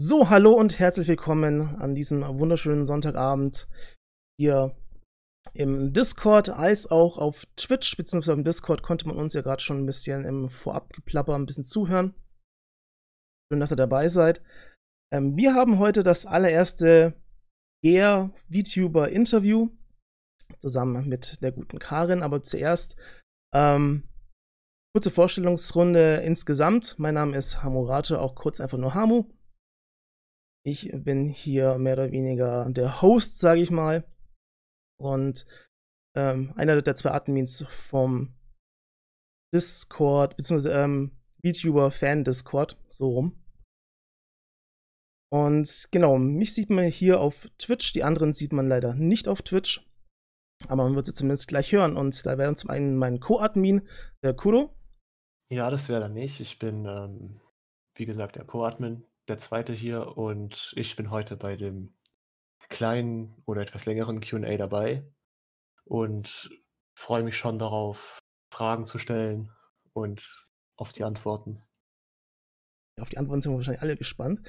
So, hallo und herzlich willkommen an diesem wunderschönen Sonntagabend hier im Discord als auch auf Twitch, beziehungsweise im Discord konnte man uns ja gerade schon ein bisschen im Vorabgeplapper ein bisschen zuhören. Schön, dass ihr dabei seid. Ähm, wir haben heute das allererste Gear VTuber Interview zusammen mit der guten Karin, aber zuerst ähm, kurze Vorstellungsrunde insgesamt. Mein Name ist Hamurate, auch kurz einfach nur Hamu. Ich bin hier mehr oder weniger der Host, sage ich mal. Und ähm, einer der zwei Admins vom Discord, beziehungsweise ähm, VTuber-Fan-Discord, so rum. Und genau, mich sieht man hier auf Twitch, die anderen sieht man leider nicht auf Twitch. Aber man wird sie zumindest gleich hören. Und da wäre zum einen mein Co-Admin, der Kudo. Ja, das wäre dann nicht. Ich bin, ähm, wie gesagt, der Co-Admin der zweite hier und ich bin heute bei dem kleinen oder etwas längeren QA dabei und freue mich schon darauf, Fragen zu stellen und auf die Antworten. Auf die Antworten sind wir wahrscheinlich alle gespannt.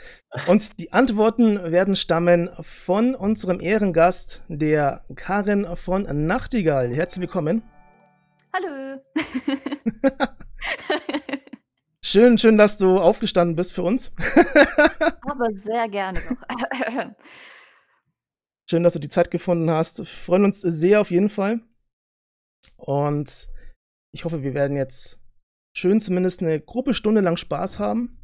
Und die Antworten werden stammen von unserem Ehrengast, der Karin von Nachtigall. Herzlich willkommen. Hallo. Schön, schön, dass du aufgestanden bist für uns. Aber sehr gerne doch. schön, dass du die Zeit gefunden hast. Wir freuen uns sehr auf jeden Fall. Und ich hoffe, wir werden jetzt schön zumindest eine Gruppe Stunde lang Spaß haben.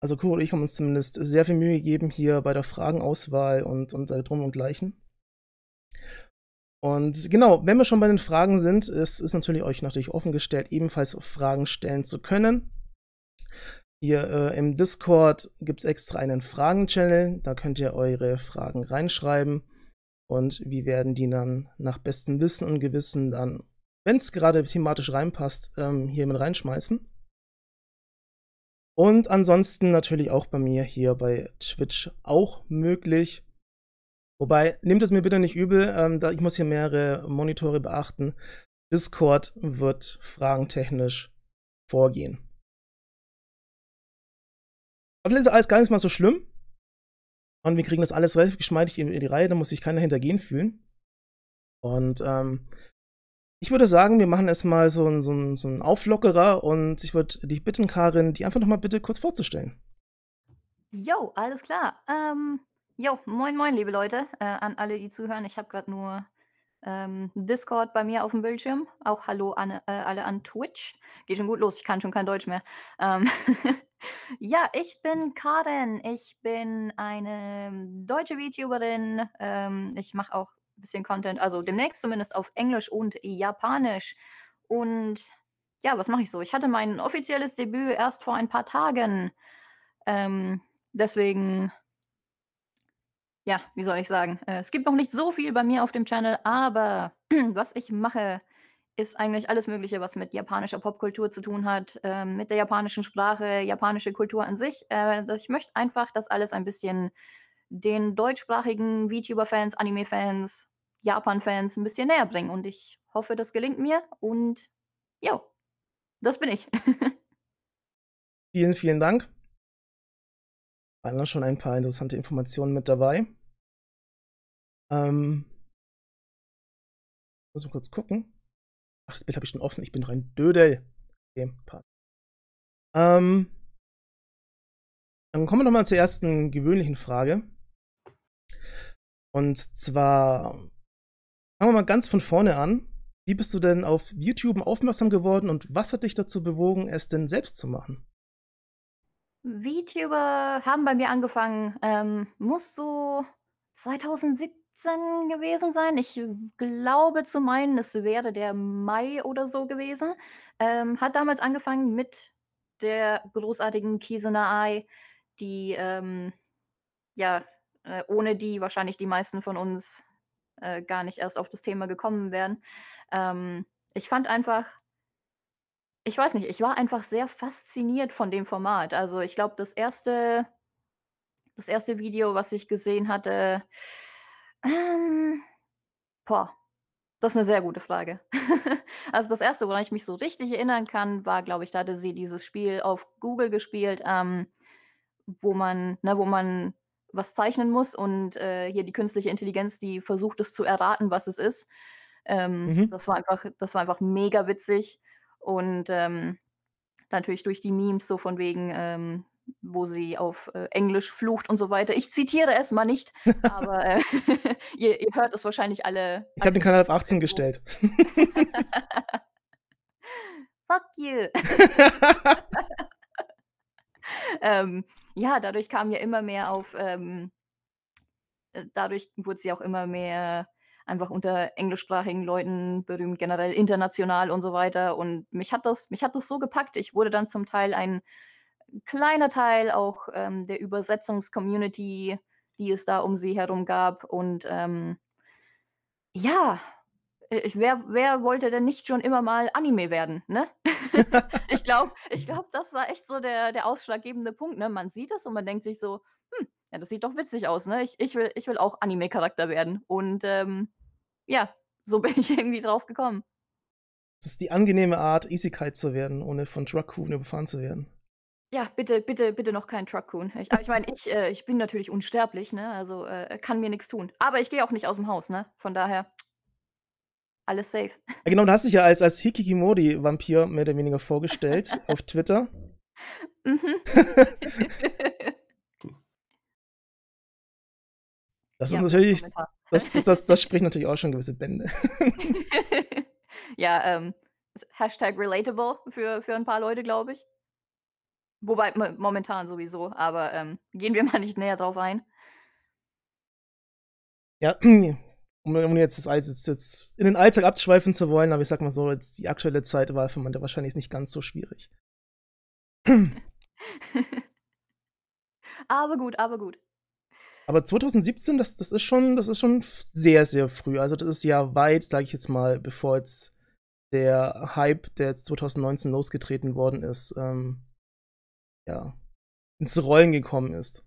Also Kuro und ich haben uns zumindest sehr viel Mühe gegeben hier bei der Fragenauswahl und, und äh, drum und gleichen. Und genau, wenn wir schon bei den Fragen sind, es ist natürlich euch natürlich offen gestellt, ebenfalls Fragen stellen zu können. Hier äh, im Discord gibt es extra einen Fragen-Channel, da könnt ihr eure Fragen reinschreiben und wir werden die dann nach bestem Wissen und Gewissen dann, wenn es gerade thematisch reinpasst, ähm, hier mit reinschmeißen. Und ansonsten natürlich auch bei mir hier bei Twitch auch möglich. Wobei, nehmt es mir bitte nicht übel, ähm, da ich muss hier mehrere Monitore beachten. Discord wird fragentechnisch vorgehen. Aber das ist alles gar nicht mal so schlimm. Und wir kriegen das alles relativ geschmeidig in, in die Reihe, da muss sich keiner hintergehen fühlen. Und ähm, ich würde sagen, wir machen erstmal so einen so so ein Auflockerer und ich würde dich bitten, Karin, die einfach nochmal bitte kurz vorzustellen. Jo, alles klar. Ähm, Jo, moin, moin, liebe Leute, äh, an alle, die zuhören. Ich habe gerade nur ähm, Discord bei mir auf dem Bildschirm. Auch hallo an äh, alle an Twitch. Geht schon gut los, ich kann schon kein Deutsch mehr. Ähm ja, ich bin Karen. Ich bin eine deutsche VTuberin. Ähm, ich mache auch ein bisschen Content, also demnächst zumindest auf Englisch und Japanisch. Und ja, was mache ich so? Ich hatte mein offizielles Debüt erst vor ein paar Tagen. Ähm, deswegen ja, wie soll ich sagen? Äh, es gibt noch nicht so viel bei mir auf dem Channel, aber was ich mache, ist eigentlich alles Mögliche, was mit japanischer Popkultur zu tun hat, äh, mit der japanischen Sprache, japanische Kultur an sich. Äh, ich möchte einfach, das alles ein bisschen den deutschsprachigen VTuber-Fans, Anime-Fans, Japan-Fans ein bisschen näher bringen. Und ich hoffe, das gelingt mir. Und ja, das bin ich. vielen, vielen Dank waren da schon ein paar interessante Informationen mit dabei. Ähm, muss mal kurz gucken. Ach, das Bild habe ich schon offen. Ich bin doch ein Dödel. Okay, passt. Ähm, dann kommen wir nochmal zur ersten gewöhnlichen Frage. Und zwar fangen wir mal ganz von vorne an. Wie bist du denn auf YouTube aufmerksam geworden und was hat dich dazu bewogen, es denn selbst zu machen? VTuber haben bei mir angefangen, ähm, muss so 2017 gewesen sein. Ich glaube zu meinen, es wäre der Mai oder so gewesen. Ähm, hat damals angefangen mit der großartigen Kisuna Kisunae, die ähm, ja äh, ohne die wahrscheinlich die meisten von uns äh, gar nicht erst auf das Thema gekommen wären. Ähm, ich fand einfach ich weiß nicht, ich war einfach sehr fasziniert von dem Format. Also ich glaube, das erste, das erste Video, was ich gesehen hatte, ähm, boah, das ist eine sehr gute Frage. also das erste, woran ich mich so richtig erinnern kann, war, glaube ich, da hatte sie dieses Spiel auf Google gespielt, ähm, wo man, ne, wo man was zeichnen muss und äh, hier die künstliche Intelligenz, die versucht es zu erraten, was es ist. Ähm, mhm. Das war einfach, das war einfach mega witzig. Und ähm, natürlich durch die Memes so von wegen, ähm, wo sie auf äh, Englisch flucht und so weiter. Ich zitiere erstmal nicht, aber äh, ihr, ihr, hört es wahrscheinlich alle. Ich habe den Kanal auf 18 gestellt. Fuck you. ähm, ja, dadurch kam ja immer mehr auf, ähm, äh, dadurch wurde sie auch immer mehr einfach unter englischsprachigen Leuten berühmt, generell international und so weiter. Und mich hat das, mich hat das so gepackt. Ich wurde dann zum Teil ein kleiner Teil auch ähm, der Übersetzungscommunity, die es da um sie herum gab. Und ähm, ja, äh, ich, wer, wer wollte denn nicht schon immer mal Anime werden, ne? ich glaube, ich glaub, das war echt so der, der ausschlaggebende Punkt. Ne? Man sieht das und man denkt sich so, ja, das sieht doch witzig aus, ne? Ich, ich will, ich will auch Anime-Charakter werden. Und ähm, ja, so bin ich irgendwie drauf gekommen. Das ist die angenehme Art, Easy-Kite zu werden, ohne von Draccoon überfahren zu werden. Ja, bitte, bitte, bitte noch kein Truckcoon. Ich, ich meine, ich, äh, ich bin natürlich unsterblich, ne? Also äh, kann mir nichts tun. Aber ich gehe auch nicht aus dem Haus, ne? Von daher. Alles safe. Ja, genau, du hast dich ja als, als Hikikimori-Vampir mehr oder weniger vorgestellt auf Twitter. Mhm. Das ja, ist natürlich, das, das, das, spricht natürlich auch schon gewisse Bände. ja, ähm, Hashtag relatable für, für ein paar Leute, glaube ich. Wobei momentan sowieso, aber ähm, gehen wir mal nicht näher drauf ein. Ja, um, um jetzt, das, jetzt, jetzt in den Alltag abzuschweifen zu wollen, aber ich sag mal so, jetzt die aktuelle Zeit war für manche wahrscheinlich nicht ganz so schwierig. aber gut, aber gut. Aber 2017, das, das ist schon, das ist schon sehr, sehr früh. Also das ist ja weit, sage ich jetzt mal, bevor jetzt der Hype, der jetzt 2019 losgetreten worden ist, ähm, ja, ins Rollen gekommen ist.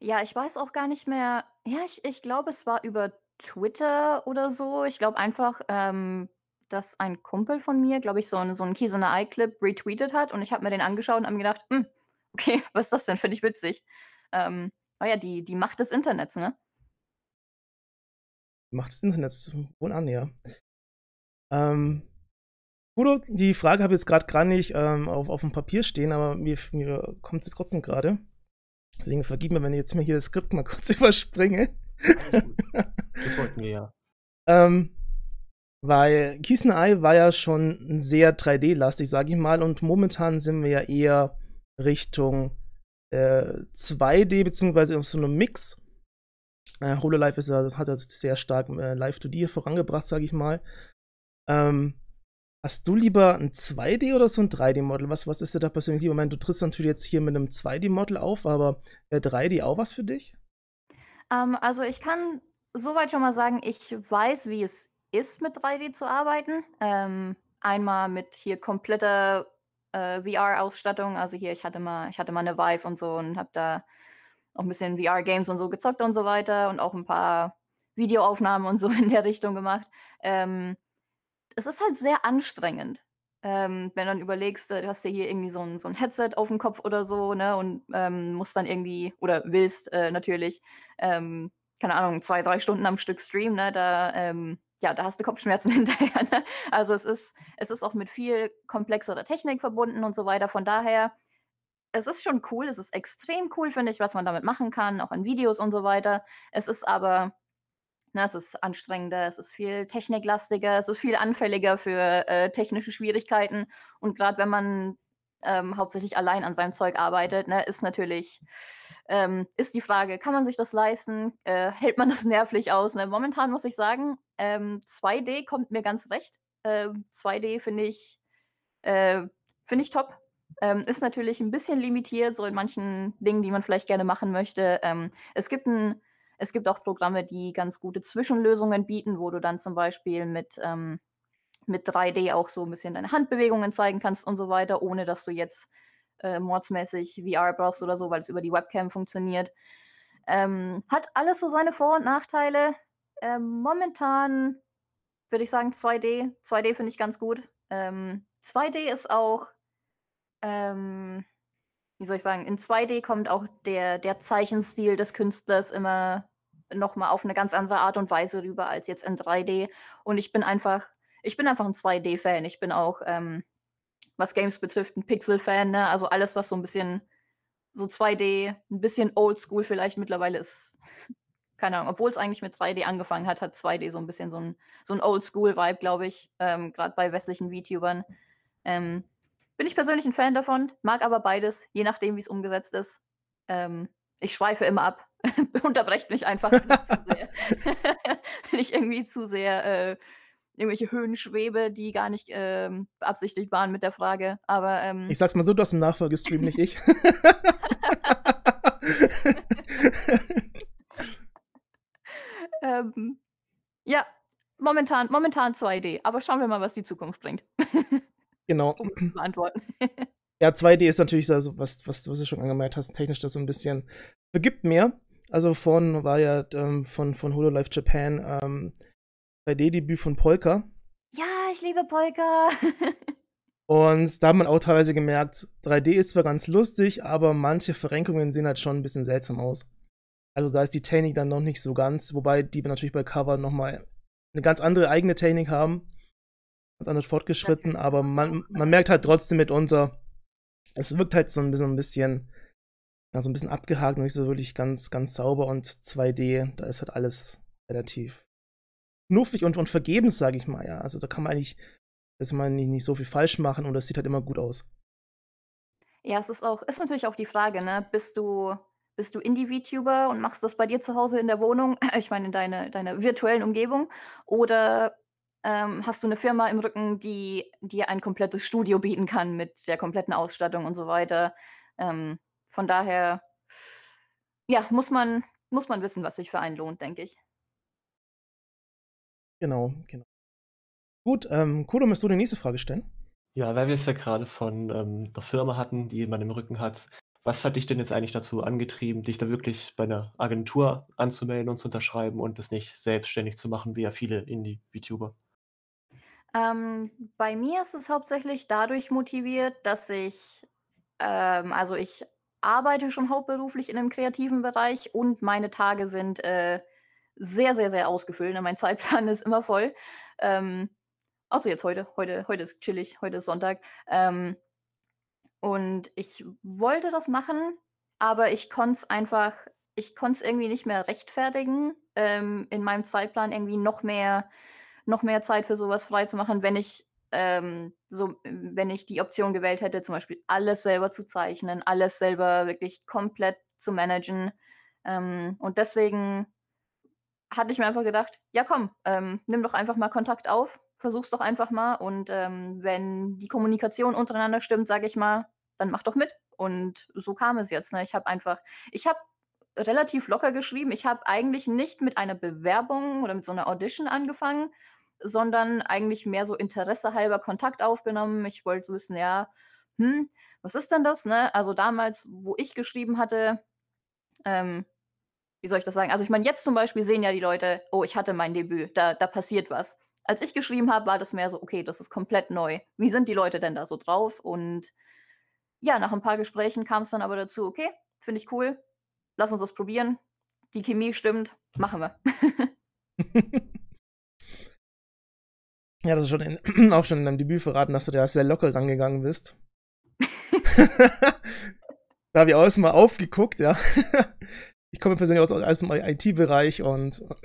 Ja, ich weiß auch gar nicht mehr. Ja, ich, ich glaube, es war über Twitter oder so. Ich glaube einfach, ähm, dass ein Kumpel von mir, glaube ich, so, so einen Kies und Eye-Clip retweetet hat und ich habe mir den angeschaut und habe mir gedacht, hm, okay, was ist das denn? Finde ich witzig. Ähm, oh ja, die, die Macht des Internets, ne? Die Macht des Internets, wohl an, ja. Ähm, Bruder, die Frage habe ich jetzt gerade gar nicht ähm, auf, auf dem Papier stehen, aber mir, mir kommt sie trotzdem gerade. Deswegen vergib mir, wenn ich jetzt mal hier das Skript mal kurz überspringe. Das wollten wir ja. ähm, weil Kiesner Eye war ja schon sehr 3D-lastig, sage ich mal, und momentan sind wir ja eher Richtung äh, 2D beziehungsweise so einem Mix. Äh, Hololive ist ja, das hat er sehr stark äh, live 2 d vorangebracht, sage ich mal. Ähm, hast du lieber ein 2D oder so ein 3D-Model? Was, was ist dir da persönlich lieber? Ich meine, du trittst natürlich jetzt hier mit einem 2D-Model auf, aber äh, 3D auch was für dich? Ähm, also ich kann soweit schon mal sagen, ich weiß, wie es ist, mit 3D zu arbeiten. Ähm, einmal mit hier kompletter äh, VR-Ausstattung. Also hier, ich hatte mal, ich hatte mal eine Vive und so und habe da auch ein bisschen VR-Games und so gezockt und so weiter und auch ein paar Videoaufnahmen und so in der Richtung gemacht. Ähm, es ist halt sehr anstrengend. Ähm, wenn du dann überlegst, äh, du hast dir hier irgendwie so ein, so ein Headset auf dem Kopf oder so, ne, und ähm, musst dann irgendwie, oder willst äh, natürlich, ähm, keine Ahnung, zwei, drei Stunden am Stück streamen, ne, da ähm, ja, da hast du Kopfschmerzen hinterher. Ne? Also es ist, es ist auch mit viel komplexerer Technik verbunden und so weiter. Von daher, es ist schon cool, es ist extrem cool, finde ich, was man damit machen kann, auch in Videos und so weiter. Es ist aber, na, ne, es ist anstrengender, es ist viel techniklastiger, es ist viel anfälliger für äh, technische Schwierigkeiten. Und gerade wenn man ähm, hauptsächlich allein an seinem Zeug arbeitet, ne, ist natürlich, ähm, ist die Frage, kann man sich das leisten? Äh, hält man das nervlich aus? Ne? Momentan muss ich sagen, ähm, 2D kommt mir ganz recht. Äh, 2D finde ich, äh, finde ich top. Ähm, ist natürlich ein bisschen limitiert, so in manchen Dingen, die man vielleicht gerne machen möchte. Ähm, es gibt ein, es gibt auch Programme, die ganz gute Zwischenlösungen bieten, wo du dann zum Beispiel mit, ähm, mit 3D auch so ein bisschen deine Handbewegungen zeigen kannst und so weiter, ohne dass du jetzt äh, mordsmäßig VR brauchst oder so, weil es über die Webcam funktioniert. Ähm, hat alles so seine Vor- und Nachteile. Ähm, momentan würde ich sagen 2D. 2D finde ich ganz gut. Ähm, 2D ist auch, ähm, wie soll ich sagen, in 2D kommt auch der, der Zeichenstil des Künstlers immer nochmal auf eine ganz andere Art und Weise rüber als jetzt in 3D. Und ich bin einfach ich bin einfach ein 2D-Fan. Ich bin auch, ähm, was Games betrifft, ein Pixel-Fan. Ne? Also alles, was so ein bisschen so 2D, ein bisschen oldschool vielleicht mittlerweile ist, keine Ahnung, obwohl es eigentlich mit 3D angefangen hat, hat 2D so ein bisschen so ein, so ein Oldschool-Vibe, glaube ich, ähm, gerade bei westlichen VTubern. Ähm, bin ich persönlich ein Fan davon, mag aber beides, je nachdem, wie es umgesetzt ist. Ähm, ich schweife immer ab, unterbrecht mich einfach, wenn ich, zu sehr, wenn ich irgendwie zu sehr äh, irgendwelche Höhen schwebe, die gar nicht ähm, beabsichtigt waren mit der Frage. Aber ähm, ich sag's mal so, du hast einen Nachfolgestream, nicht ich. ähm, ja, momentan, momentan 2D, aber schauen wir mal, was die Zukunft bringt. genau. Um zu beantworten. ja, 2D ist natürlich, also, was, was, was du schon angemerkt hast, technisch das so ein bisschen vergibt mir. Also vorhin war ja ähm, von, von HoloLive Japan ähm, 3D-Debüt äh, von Polka. Ja, ich liebe Polka. und da hat man auch teilweise gemerkt, 3D ist zwar ganz lustig, aber manche Verrenkungen sehen halt schon ein bisschen seltsam aus. Also da ist die Technik dann noch nicht so ganz, wobei die natürlich bei Cover nochmal eine ganz andere eigene Technik haben. Ganz anders fortgeschritten, aber man, man merkt halt trotzdem mitunter, es wirkt halt so ein bisschen, ein bisschen, ja, so ein bisschen abgehakt und nicht so wirklich ganz, ganz sauber und 2D, da ist halt alles relativ knuffig und, und vergebens, sage ich mal, ja. Also da kann man eigentlich, dass man nicht, nicht so viel falsch machen und das sieht halt immer gut aus. Ja, es ist auch, ist natürlich auch die Frage, ne? Bist du, bist du Indie-VTuber und machst das bei dir zu Hause in der Wohnung, ich meine in deine, deiner virtuellen Umgebung, oder ähm, hast du eine Firma im Rücken, die dir ein komplettes Studio bieten kann mit der kompletten Ausstattung und so weiter. Ähm, von daher, ja, muss man, muss man wissen, was sich für einen lohnt, denke ich. Genau, genau. Gut, ähm, Kudo, möchtest du die nächste Frage stellen? Ja, weil wir es ja gerade von ähm, der Firma hatten, die man im Rücken hat. Was hat dich denn jetzt eigentlich dazu angetrieben, dich da wirklich bei einer Agentur anzumelden und zu unterschreiben und das nicht selbstständig zu machen, wie ja viele Indie-VTuber? Ähm, bei mir ist es hauptsächlich dadurch motiviert, dass ich, ähm, also ich arbeite schon hauptberuflich in einem kreativen Bereich und meine Tage sind äh, sehr, sehr, sehr ausgefüllt. Ne? Mein Zeitplan ist immer voll. Ähm, außer jetzt heute. Heute, heute ist chillig, heute ist Sonntag. Ähm, und ich wollte das machen, aber ich konnte es einfach, ich konnte es irgendwie nicht mehr rechtfertigen, ähm, in meinem Zeitplan irgendwie noch mehr, noch mehr Zeit für sowas freizumachen, wenn ich ähm, so, wenn ich die Option gewählt hätte, zum Beispiel alles selber zu zeichnen, alles selber wirklich komplett zu managen. Ähm, und deswegen hatte ich mir einfach gedacht, ja komm, ähm, nimm doch einfach mal Kontakt auf, versuch's doch einfach mal und ähm, wenn die Kommunikation untereinander stimmt, sage ich mal, dann mach doch mit. Und so kam es jetzt. Ne? Ich habe einfach, ich habe relativ locker geschrieben. Ich habe eigentlich nicht mit einer Bewerbung oder mit so einer Audition angefangen, sondern eigentlich mehr so interessehalber Kontakt aufgenommen. Ich wollte so wissen, ja, hm, was ist denn das? Ne? Also damals, wo ich geschrieben hatte, ähm, wie soll ich das sagen? Also ich meine, jetzt zum Beispiel sehen ja die Leute, oh, ich hatte mein Debüt, da, da passiert was. Als ich geschrieben habe, war das mehr so, okay, das ist komplett neu. Wie sind die Leute denn da so drauf? Und ja, nach ein paar Gesprächen kam es dann aber dazu, okay, finde ich cool, lass uns das probieren. Die Chemie stimmt, machen wir. ja, das ist schon in, auch schon in deinem Debüt verraten, dass du da sehr locker rangegangen bist. da habe ich auch erstmal aufgeguckt, ja ich komme persönlich aus, aus dem IT-Bereich und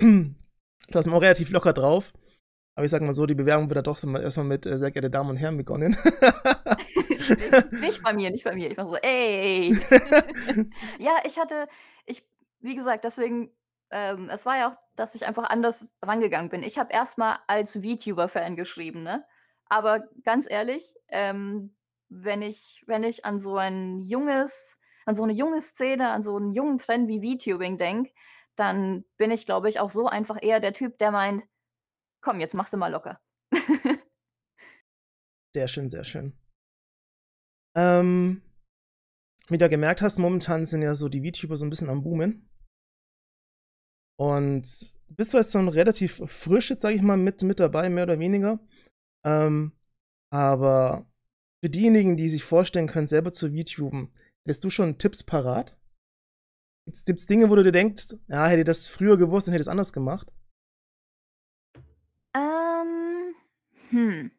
da ist man auch relativ locker drauf. Aber ich sag mal so, die Bewerbung wird da doch erstmal mit äh, sehr geehrte Damen und Herren begonnen. nicht bei mir, nicht bei mir. Ich war so, ey. ja, ich hatte, ich, wie gesagt, deswegen, ähm, es war ja auch, dass ich einfach anders rangegangen bin. Ich habe erstmal als VTuber-Fan geschrieben, ne? Aber ganz ehrlich, ähm, wenn ich, wenn ich an so ein junges, an so eine junge Szene, an so einen jungen Trend wie VTubing denke, dann bin ich, glaube ich, auch so einfach eher der Typ, der meint, komm, jetzt machst du mal locker. sehr schön, sehr schön. Ähm, wie du gemerkt hast, momentan sind ja so die VTuber so ein bisschen am Boomen. Und bist du jetzt schon relativ frisch, jetzt sage ich mal, mit, mit dabei, mehr oder weniger. Ähm, aber für diejenigen, die sich vorstellen können, selber zu VTuben, Hättest du schon Tipps parat? Gibt es Dinge, wo du dir denkst, ja, hätte ich das früher gewusst, dann hätte ich es anders gemacht? Ähm, hm.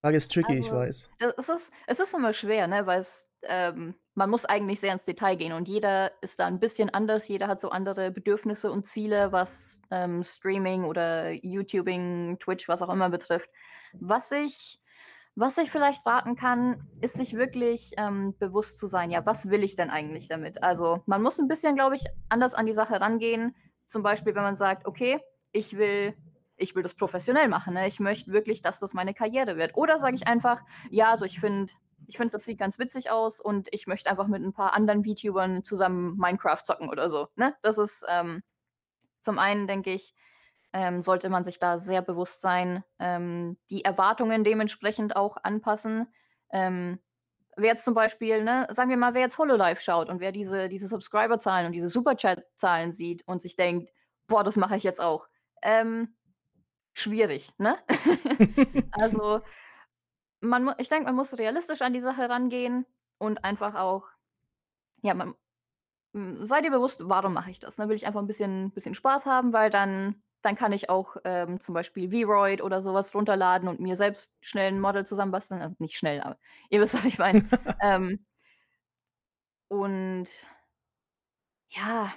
Frage ist tricky, also, ich weiß. Es ist, es ist immer schwer, ne, weil es, ähm, man muss eigentlich sehr ins Detail gehen und jeder ist da ein bisschen anders, jeder hat so andere Bedürfnisse und Ziele, was ähm, Streaming oder YouTubing, Twitch, was auch immer betrifft. Was ich was ich vielleicht raten kann, ist sich wirklich ähm, bewusst zu sein, ja, was will ich denn eigentlich damit? Also man muss ein bisschen, glaube ich, anders an die Sache rangehen. Zum Beispiel, wenn man sagt, okay, ich will, ich will das professionell machen, ne? ich möchte wirklich, dass das meine Karriere wird. Oder sage ich einfach, ja, also ich finde, ich finde, das sieht ganz witzig aus und ich möchte einfach mit ein paar anderen VTubern zusammen Minecraft zocken oder so. Ne? Das ist ähm, zum einen, denke ich, ähm, sollte man sich da sehr bewusst sein, ähm, die Erwartungen dementsprechend auch anpassen. Ähm, wer jetzt zum Beispiel, ne, sagen wir mal, wer jetzt Hololive schaut und wer diese, diese Subscriber-Zahlen und diese Superchat-Zahlen sieht und sich denkt, boah, das mache ich jetzt auch. Ähm, schwierig, ne? also, man, ich denke, man muss realistisch an die Sache rangehen und einfach auch, ja, man, sei dir bewusst, warum mache ich das? Dann ne? will ich einfach ein bisschen, bisschen Spaß haben, weil dann dann kann ich auch ähm, zum Beispiel V-Roid oder sowas runterladen und mir selbst schnell ein Model zusammenbasteln. Also nicht schnell, aber ihr wisst, was ich meine. ähm, und ja,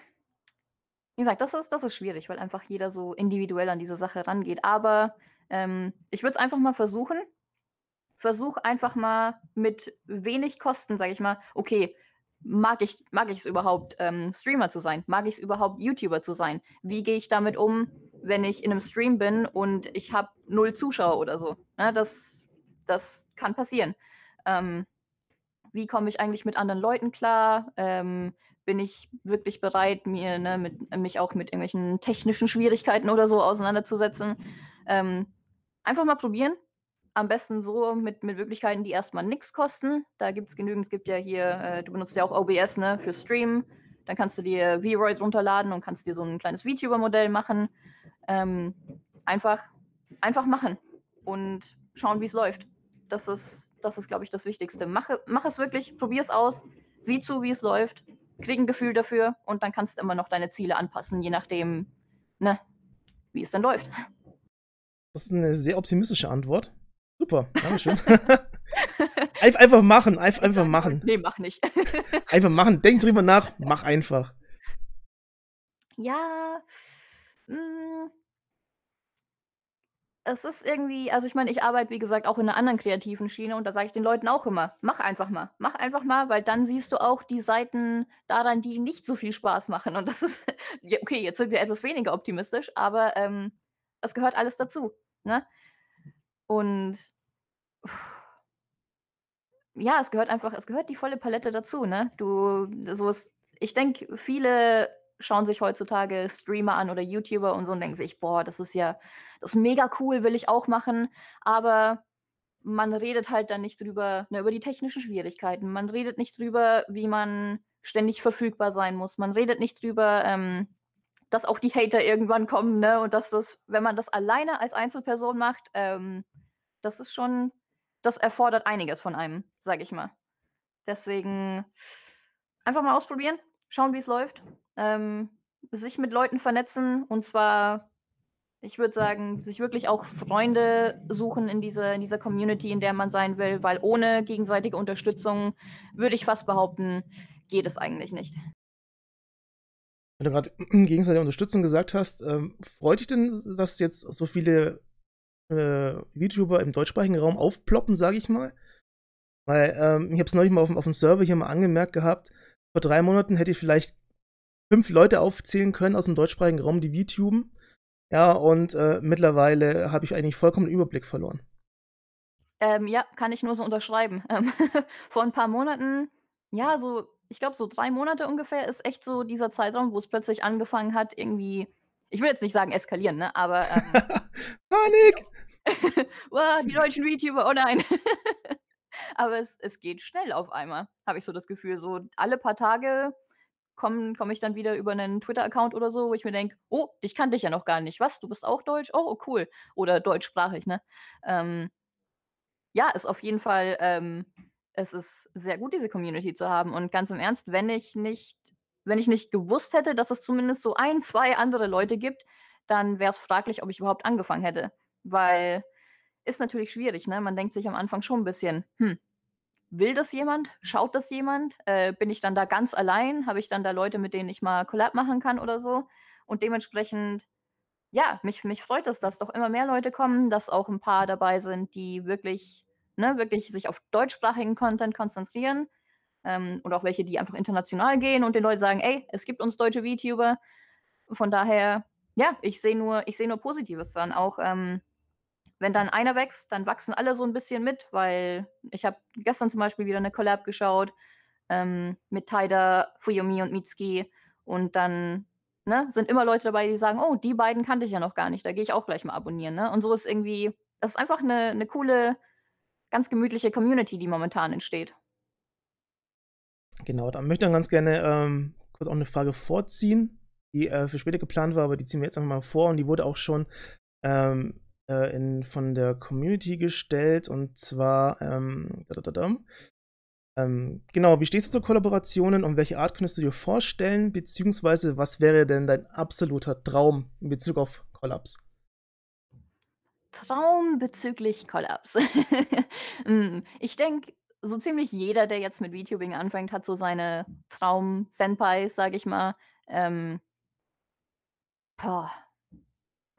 wie gesagt, das ist, das ist schwierig, weil einfach jeder so individuell an diese Sache rangeht. Aber ähm, ich würde es einfach mal versuchen. Versuch einfach mal mit wenig Kosten, sage ich mal, okay, mag ich es mag ich's überhaupt, ähm, Streamer zu sein? Mag ich es überhaupt, YouTuber zu sein? Wie gehe ich damit um? wenn ich in einem Stream bin und ich habe null Zuschauer oder so. Ne? Das, das kann passieren. Ähm, wie komme ich eigentlich mit anderen Leuten klar? Ähm, bin ich wirklich bereit, mir, ne, mit, mich auch mit irgendwelchen technischen Schwierigkeiten oder so auseinanderzusetzen? Ähm, einfach mal probieren. Am besten so mit, mit Möglichkeiten, die erstmal nichts kosten. Da gibt es genügend. Es gibt ja hier, äh, du benutzt ja auch OBS ne, für Stream. Dann kannst du dir v Vroid runterladen und kannst dir so ein kleines VTuber-Modell machen. Ähm, einfach, einfach machen und schauen, wie es läuft. Das ist, das ist, glaube ich, das Wichtigste. Mach, mach es wirklich, probier es aus, sieh zu, wie es läuft, krieg ein Gefühl dafür und dann kannst du immer noch deine Ziele anpassen, je nachdem, ne, wie es dann läuft. Das ist eine sehr optimistische Antwort. Super, Dankeschön. einfach machen, einfach, einfach machen. Nee, mach nicht. einfach machen, denk drüber nach, mach einfach. Ja, mh, mm, es ist irgendwie, also ich meine, ich arbeite, wie gesagt, auch in einer anderen kreativen Schiene und da sage ich den Leuten auch immer, mach einfach mal, mach einfach mal, weil dann siehst du auch die Seiten daran, die nicht so viel Spaß machen. Und das ist, okay, jetzt sind wir etwas weniger optimistisch, aber ähm, es gehört alles dazu. Ne? Und ja, es gehört einfach, es gehört die volle Palette dazu, ne? Du, so ist, ich denke, viele schauen sich heutzutage Streamer an oder YouTuber und so und denken sich, boah, das ist ja, das ist mega cool, will ich auch machen, aber man redet halt dann nicht drüber, ne, über die technischen Schwierigkeiten, man redet nicht drüber, wie man ständig verfügbar sein muss, man redet nicht drüber, ähm, dass auch die Hater irgendwann kommen, ne, und dass das, wenn man das alleine als Einzelperson macht, ähm, das ist schon, das erfordert einiges von einem, sag ich mal. Deswegen einfach mal ausprobieren, schauen, wie es läuft ähm, sich mit Leuten vernetzen und zwar, ich würde sagen, sich wirklich auch Freunde suchen in, diese, in dieser Community, in der man sein will, weil ohne gegenseitige Unterstützung, würde ich fast behaupten, geht es eigentlich nicht. Wenn du gerade gegenseitige Unterstützung gesagt hast, ähm, freut dich denn, dass jetzt so viele äh, YouTuber im deutschsprachigen Raum aufploppen, sage ich mal? Weil ähm, ich habe es neulich mal auf, auf dem Server hier mal angemerkt gehabt, vor drei Monaten hätte ich vielleicht fünf Leute aufzählen können aus dem deutschsprachigen Raum, die VTuben. Ja, und äh, mittlerweile habe ich eigentlich vollkommen den Überblick verloren. Ähm, ja, kann ich nur so unterschreiben. Ähm, vor ein paar Monaten, ja, so, ich glaube, so drei Monate ungefähr ist echt so dieser Zeitraum, wo es plötzlich angefangen hat, irgendwie, ich will jetzt nicht sagen eskalieren, ne, aber. Ähm, Panik! wow, die deutschen VTuber, oh nein! aber es, es geht schnell auf einmal, habe ich so das Gefühl. So alle paar Tage komme komm ich dann wieder über einen Twitter-Account oder so, wo ich mir denke, oh, ich kann dich ja noch gar nicht. Was? Du bist auch deutsch? Oh, oh cool. Oder deutschsprachig, ne? Ähm, ja, ist auf jeden Fall, ähm, es ist sehr gut, diese Community zu haben. Und ganz im Ernst, wenn ich nicht, wenn ich nicht gewusst hätte, dass es zumindest so ein, zwei andere Leute gibt, dann wäre es fraglich, ob ich überhaupt angefangen hätte. Weil ist natürlich schwierig, ne? Man denkt sich am Anfang schon ein bisschen, hm, will das jemand? Schaut das jemand? Äh, bin ich dann da ganz allein? Habe ich dann da Leute, mit denen ich mal Collab machen kann oder so? Und dementsprechend, ja, mich, mich freut es, dass doch immer mehr Leute kommen, dass auch ein paar dabei sind, die wirklich, ne, wirklich sich auf deutschsprachigen Content konzentrieren. Ähm, und auch welche, die einfach international gehen und den Leuten sagen, ey, es gibt uns deutsche VTuber. Von daher, ja, ich sehe nur, ich sehe nur Positives dann auch. Ähm, wenn dann einer wächst, dann wachsen alle so ein bisschen mit, weil ich habe gestern zum Beispiel wieder eine Collab geschaut ähm, mit Taida, Fuyomi und Mitsuki und dann ne, sind immer Leute dabei, die sagen, oh, die beiden kannte ich ja noch gar nicht, da gehe ich auch gleich mal abonnieren. Ne? Und so ist irgendwie, das ist einfach eine, eine coole, ganz gemütliche Community, die momentan entsteht. Genau, da möchte ich dann ganz gerne ähm, kurz auch eine Frage vorziehen, die äh, für später geplant war, aber die ziehen wir jetzt einfach mal vor und die wurde auch schon ähm, äh, in, von der Community gestellt und zwar, ähm, da, da, da, ähm, genau, wie stehst du zu Kollaborationen und welche Art könntest du dir vorstellen, beziehungsweise was wäre denn dein absoluter Traum in Bezug auf Kollaps? Traum bezüglich Kollaps. Mm, ich denke, so ziemlich jeder, der jetzt mit VTubing anfängt, hat so seine Traum-Senpais, sag ich mal. Ähm, boah,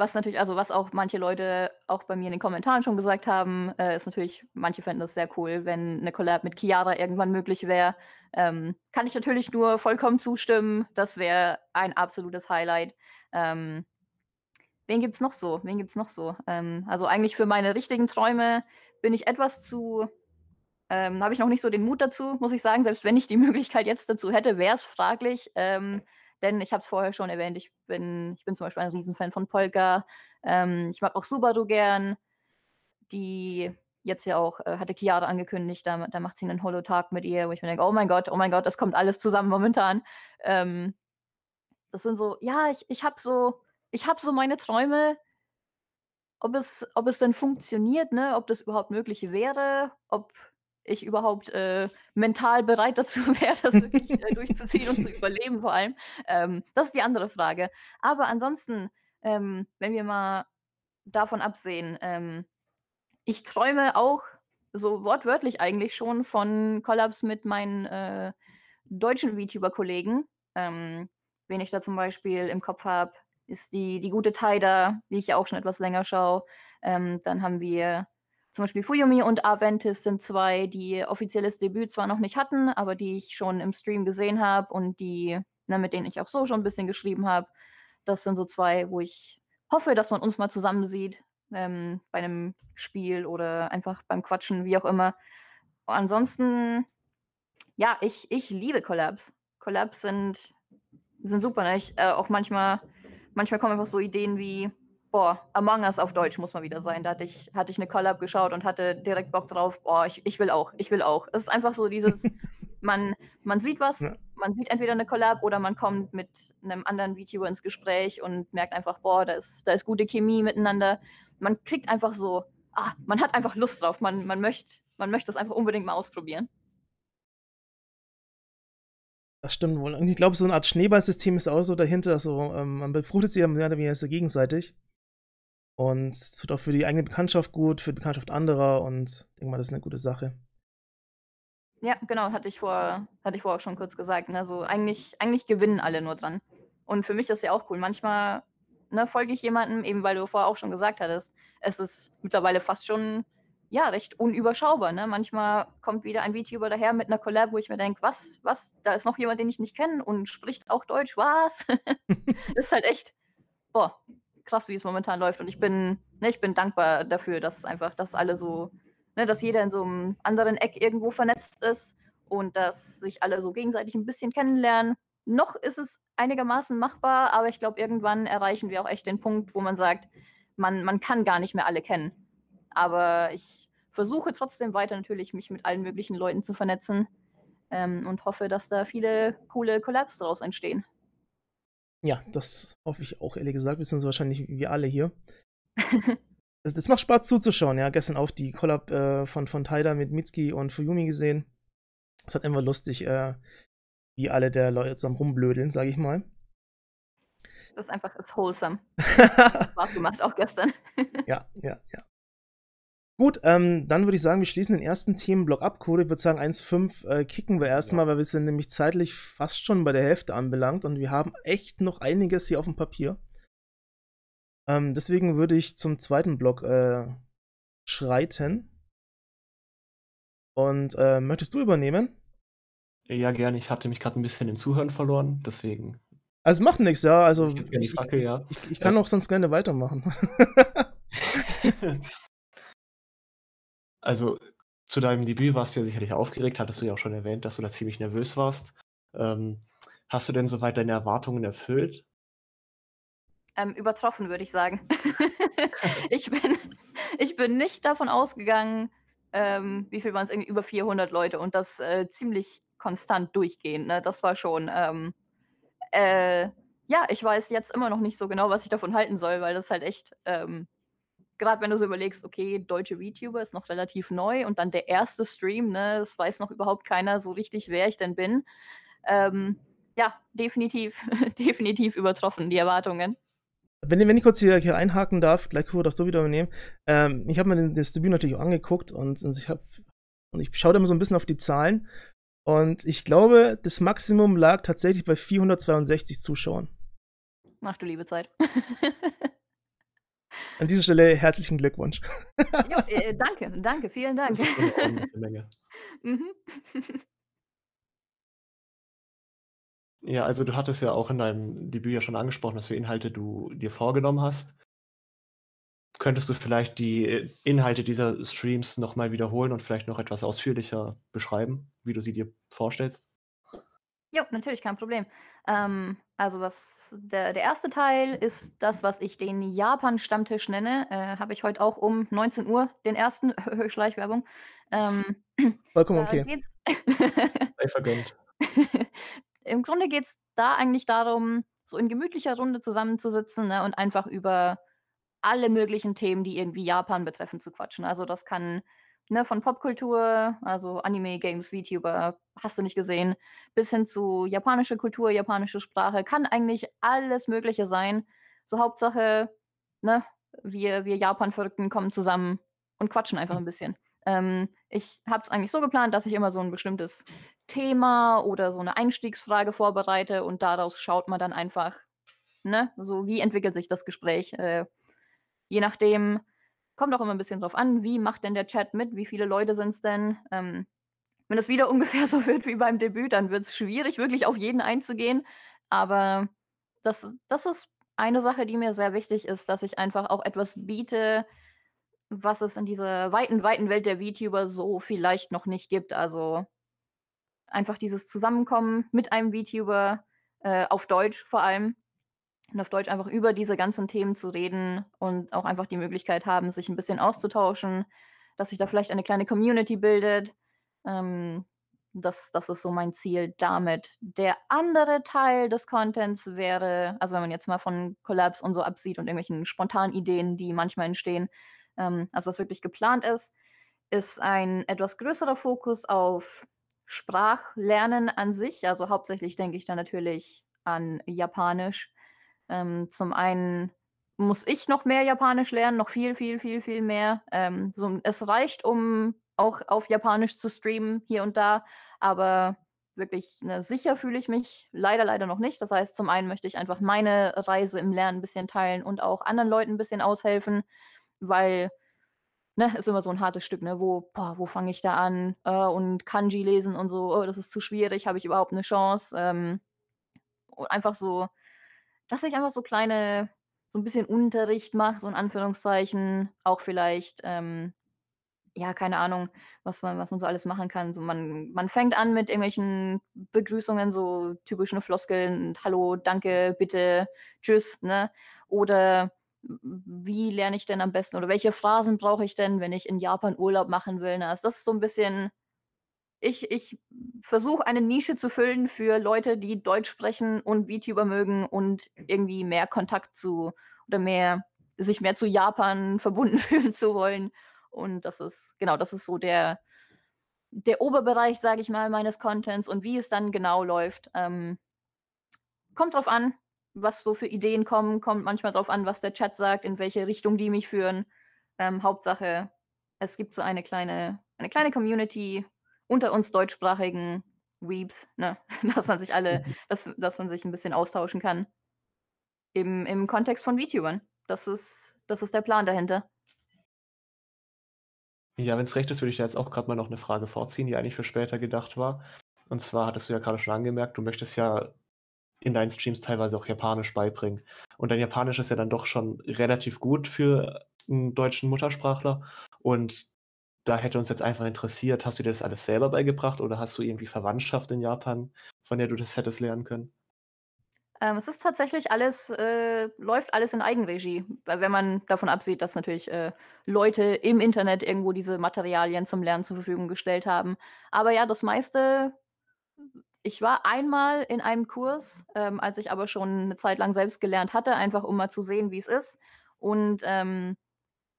was natürlich, also was auch manche Leute auch bei mir in den Kommentaren schon gesagt haben, äh, ist natürlich, manche fänden das sehr cool, wenn eine Collab mit Chiara irgendwann möglich wäre. Ähm, kann ich natürlich nur vollkommen zustimmen. Das wäre ein absolutes Highlight. Ähm, wen gibt's noch so? Wen gibt's noch so? Ähm, also eigentlich für meine richtigen Träume bin ich etwas zu, ähm, habe ich noch nicht so den Mut dazu, muss ich sagen. Selbst wenn ich die Möglichkeit jetzt dazu hätte, wäre es fraglich. Ähm, denn ich habe es vorher schon erwähnt, ich bin, ich bin zum Beispiel ein Riesenfan von Polka. Ähm, ich mag auch Subaru gern. Die jetzt ja auch, äh, hatte Chiara angekündigt, da, da macht sie einen Holotag mit ihr, wo ich mir denke, oh mein Gott, oh mein Gott, das kommt alles zusammen momentan. Ähm, das sind so, ja, ich, ich habe so, ich habe so meine Träume, ob es, ob es denn funktioniert, ne, ob das überhaupt möglich wäre, ob ich überhaupt äh, mental bereit dazu wäre, das wirklich äh, durchzuziehen und zu überleben vor allem. Ähm, das ist die andere Frage. Aber ansonsten, ähm, wenn wir mal davon absehen, ähm, ich träume auch so wortwörtlich eigentlich schon von Kollaps mit meinen äh, deutschen VTuber-Kollegen. Ähm, wen ich da zum Beispiel im Kopf habe, ist die, die gute Taida, die ich ja auch schon etwas länger schaue. Ähm, dann haben wir zum Beispiel Fuyumi und Aventis sind zwei, die offizielles Debüt zwar noch nicht hatten, aber die ich schon im Stream gesehen habe und die, na, ne, mit denen ich auch so schon ein bisschen geschrieben habe. Das sind so zwei, wo ich hoffe, dass man uns mal zusammen sieht ähm, bei einem Spiel oder einfach beim Quatschen, wie auch immer. Ansonsten, ja, ich, ich liebe Collabs. Collabs sind, sind super. Ne? Ich, äh, auch manchmal, manchmal kommen einfach so Ideen wie, boah, Among Us auf Deutsch muss man wieder sein. Da hatte ich, hatte ich eine Collab geschaut und hatte direkt Bock drauf, boah, ich, ich will auch, ich will auch. Es ist einfach so dieses, man, man sieht was, ja. man sieht entweder eine Collab oder man kommt mit einem anderen VTuber ins Gespräch und merkt einfach, boah, da ist, da ist gute Chemie miteinander. Man kriegt einfach so, ah, man hat einfach Lust drauf, man, man möchte man möchte das einfach unbedingt mal ausprobieren. Das stimmt wohl. Und ich glaube, so eine Art Schneeballsystem ist auch so dahinter. So, ähm, man befruchtet sich ja mehr oder weniger so gegenseitig. Und es tut auch für die eigene Bekanntschaft gut, für die Bekanntschaft anderer und ich denke mal, das ist eine gute Sache. Ja, genau, hatte ich vor, hatte ich vorher auch schon kurz gesagt. Ne? eigentlich, eigentlich gewinnen alle nur dran. Und für mich ist das ja auch cool. Manchmal ne, folge ich jemandem, eben weil du vorher auch schon gesagt hattest, es ist mittlerweile fast schon ja, recht unüberschaubar. Ne? Manchmal kommt wieder ein VTuber daher mit einer Collab, wo ich mir denke, was, was, da ist noch jemand, den ich nicht kenne und spricht auch Deutsch, was? das ist halt echt, boah, krass, wie es momentan läuft. Und ich bin, ne, ich bin dankbar dafür, dass einfach, dass alle so, ne, dass jeder in so einem anderen Eck irgendwo vernetzt ist und dass sich alle so gegenseitig ein bisschen kennenlernen. Noch ist es einigermaßen machbar, aber ich glaube, irgendwann erreichen wir auch echt den Punkt, wo man sagt, man, man kann gar nicht mehr alle kennen. Aber ich versuche trotzdem weiter natürlich, mich mit allen möglichen Leuten zu vernetzen ähm, und hoffe, dass da viele coole Collabs daraus entstehen. Ja, das hoffe ich auch, ehrlich gesagt, beziehungsweise wahrscheinlich wie alle hier. Es, es macht Spaß zuzuschauen, ja. Gestern auch die Collab äh, von, von Taida mit Mitsuki und Fuyumi gesehen. Es hat immer lustig, äh, wie alle der Leute zusammen rumblödeln, sage ich mal. Das ist einfach ist wholesome. Spaß gemacht, auch gestern. ja, ja, ja. Gut, ähm, dann würde ich sagen, wir schließen den ersten Themenblock ab. Cody, ich würde sagen, 1.5 äh, kicken wir erstmal, ja. weil wir sind nämlich zeitlich fast schon bei der Hälfte anbelangt und wir haben echt noch einiges hier auf dem Papier. Ähm, deswegen würde ich zum zweiten Block äh, schreiten. Und äh, möchtest du übernehmen? Ja, gerne. Ich hatte mich gerade ein bisschen im Zuhören verloren, deswegen. Also macht nichts, ja. Also ich, ich, Fackel, ja. ich, ich kann auch sonst gerne weitermachen. also zu deinem Debüt warst du ja sicherlich aufgeregt, hattest du ja auch schon erwähnt, dass du da ziemlich nervös warst. Ähm, hast du denn soweit deine Erwartungen erfüllt? Ähm, übertroffen, würde ich sagen. ich, bin, ich bin nicht davon ausgegangen, ähm, wie viel waren es irgendwie über 400 Leute und das äh, ziemlich konstant durchgehend. Ne? Das war schon, ähm, äh, ja, ich weiß jetzt immer noch nicht so genau, was ich davon halten soll, weil das halt echt ähm, gerade wenn du so überlegst, okay, deutsche VTuber ist noch relativ neu und dann der erste Stream, ne, das weiß noch überhaupt keiner so richtig, wer ich denn bin. Ähm, ja, definitiv, definitiv übertroffen, die Erwartungen. Wenn, wenn ich kurz hier, hier einhaken darf, gleich Kur das so wieder übernehmen. Ähm, ich habe mir das Debüt natürlich auch angeguckt und, und ich habe und ich schaue da immer so ein bisschen auf die Zahlen und ich glaube, das Maximum lag tatsächlich bei 462 Zuschauern. Mach du liebe Zeit. An dieser Stelle herzlichen Glückwunsch. Jo, äh, danke, danke, vielen Dank. Das ist eine Menge. Mhm. Ja, also du hattest ja auch in deinem Debüt ja schon angesprochen, was für Inhalte du dir vorgenommen hast. Könntest du vielleicht die äh, Inhalte dieser Streams nochmal wiederholen und vielleicht noch etwas ausführlicher beschreiben, wie du sie dir vorstellst? Jo, natürlich, kein Problem. Ähm, also was der, der erste Teil ist das, was ich den Japan-Stammtisch nenne. Äh, Habe ich heute auch um 19 Uhr den ersten Schleichwerbung. Ähm, Vollkommen okay. Geht's Sei vergönnt. Im Grunde geht es da eigentlich darum, so in gemütlicher Runde zusammenzusitzen ne, und einfach über alle möglichen Themen, die irgendwie Japan betreffen, zu quatschen. Also das kann ne, von Popkultur, also Anime, Games, VTuber, hast du nicht gesehen, bis hin zu japanische Kultur, japanische Sprache, kann eigentlich alles Mögliche sein. So Hauptsache, ne, wir, wir Japan-Verrückten kommen zusammen und quatschen einfach ein mhm. bisschen. Ähm, ich habe es eigentlich so geplant, dass ich immer so ein bestimmtes Thema oder so eine Einstiegsfrage vorbereite und daraus schaut man dann einfach, ne, so wie entwickelt sich das Gespräch. Äh, je nachdem, Kommt auch immer ein bisschen drauf an, wie macht denn der Chat mit, wie viele Leute sind es denn? Ähm, wenn es wieder ungefähr so wird wie beim Debüt, dann wird es schwierig, wirklich auf jeden einzugehen. Aber das, das ist eine Sache, die mir sehr wichtig ist, dass ich einfach auch etwas biete, was es in dieser weiten, weiten Welt der VTuber so vielleicht noch nicht gibt. Also einfach dieses Zusammenkommen mit einem VTuber, äh, auf Deutsch vor allem, und auf Deutsch einfach über diese ganzen Themen zu reden und auch einfach die Möglichkeit haben, sich ein bisschen auszutauschen, dass sich da vielleicht eine kleine Community bildet. Ähm, das, das ist so mein Ziel damit. Der andere Teil des Contents wäre, also wenn man jetzt mal von Collabs und so absieht und irgendwelchen spontanen Ideen, die manchmal entstehen, ähm, also was wirklich geplant ist, ist ein etwas größerer Fokus auf Sprachlernen an sich. Also hauptsächlich denke ich da natürlich an Japanisch ähm, zum einen muss ich noch mehr Japanisch lernen, noch viel, viel, viel, viel mehr. Ähm, so, es reicht, um auch auf Japanisch zu streamen hier und da, aber wirklich ne, sicher fühle ich mich leider, leider noch nicht. Das heißt, zum einen möchte ich einfach meine Reise im Lernen ein bisschen teilen und auch anderen Leuten ein bisschen aushelfen, weil ne, ist immer so ein hartes Stück, ne, wo, wo fange ich da an äh, und Kanji lesen und so, oh, das ist zu schwierig, habe ich überhaupt eine Chance? Ähm, einfach so dass ich einfach so kleine, so ein bisschen Unterricht mache, so in Anführungszeichen, auch vielleicht, ähm, ja, keine Ahnung, was man, was man so alles machen kann. So man, man fängt an mit irgendwelchen Begrüßungen, so typischen Floskeln, Hallo, danke, bitte, tschüss, ne? Oder wie lerne ich denn am besten oder welche Phrasen brauche ich denn, wenn ich in Japan Urlaub machen will? Ne? Also das ist so ein bisschen ich, ich versuche eine Nische zu füllen für Leute, die Deutsch sprechen und VTuber mögen und irgendwie mehr Kontakt zu oder mehr, sich mehr zu Japan verbunden fühlen zu wollen. Und das ist, genau, das ist so der, der Oberbereich, sage ich mal, meines Contents und wie es dann genau läuft. Ähm, kommt drauf an, was so für Ideen kommen, kommt manchmal drauf an, was der Chat sagt, in welche Richtung die mich führen. Ähm, Hauptsache, es gibt so eine kleine, eine kleine Community, unter uns deutschsprachigen Weebs, ne? dass man sich alle, mhm. dass, dass man sich ein bisschen austauschen kann. Im, im Kontext von VTubern. Das ist, das ist der Plan dahinter. Ja, wenn es recht ist, würde ich da jetzt auch gerade mal noch eine Frage vorziehen, die eigentlich für später gedacht war. Und zwar hattest du ja gerade schon angemerkt, du möchtest ja in deinen Streams teilweise auch Japanisch beibringen. Und dein Japanisch ist ja dann doch schon relativ gut für einen deutschen Muttersprachler. Und da hätte uns jetzt einfach interessiert, hast du dir das alles selber beigebracht oder hast du irgendwie Verwandtschaft in Japan, von der du das hättest lernen können? Ähm, es ist tatsächlich alles, äh, läuft alles in Eigenregie, wenn man davon absieht, dass natürlich äh, Leute im Internet irgendwo diese Materialien zum Lernen zur Verfügung gestellt haben. Aber ja, das meiste, ich war einmal in einem Kurs, ähm, als ich aber schon eine Zeit lang selbst gelernt hatte, einfach um mal zu sehen, wie es ist. Und ähm,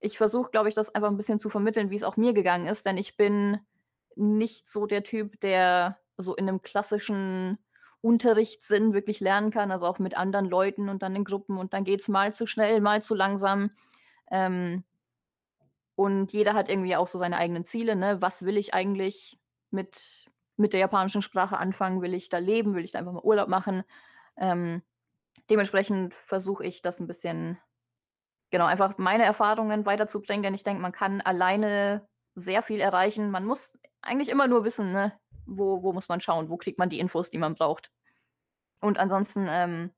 ich versuche, glaube ich, das einfach ein bisschen zu vermitteln, wie es auch mir gegangen ist, denn ich bin nicht so der Typ, der so in einem klassischen Unterrichtssinn wirklich lernen kann, also auch mit anderen Leuten und dann in Gruppen und dann geht es mal zu schnell, mal zu langsam. Ähm, und jeder hat irgendwie auch so seine eigenen Ziele. Ne? Was will ich eigentlich mit, mit der japanischen Sprache anfangen? Will ich da leben? Will ich da einfach mal Urlaub machen? Ähm, dementsprechend versuche ich das ein bisschen genau, einfach meine Erfahrungen weiterzubringen, denn ich denke, man kann alleine sehr viel erreichen. Man muss eigentlich immer nur wissen, ne? wo, wo muss man schauen, wo kriegt man die Infos, die man braucht. Und ansonsten ähm,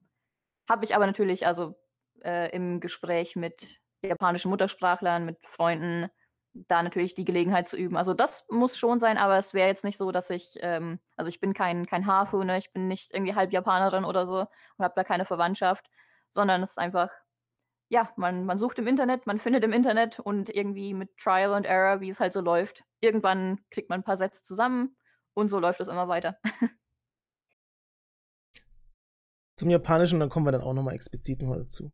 habe ich aber natürlich, also äh, im Gespräch mit japanischen Muttersprachlern, mit Freunden, da natürlich die Gelegenheit zu üben. Also das muss schon sein, aber es wäre jetzt nicht so, dass ich, ähm, also ich bin kein, kein Hafu, ne? ich bin nicht irgendwie halb Japanerin oder so und habe da keine Verwandtschaft, sondern es ist einfach ja, man, man sucht im Internet, man findet im Internet und irgendwie mit Trial and Error, wie es halt so läuft, irgendwann kriegt man ein paar Sätze zusammen und so läuft es immer weiter. Zum Japanischen, dann kommen wir dann auch nochmal explizit noch dazu.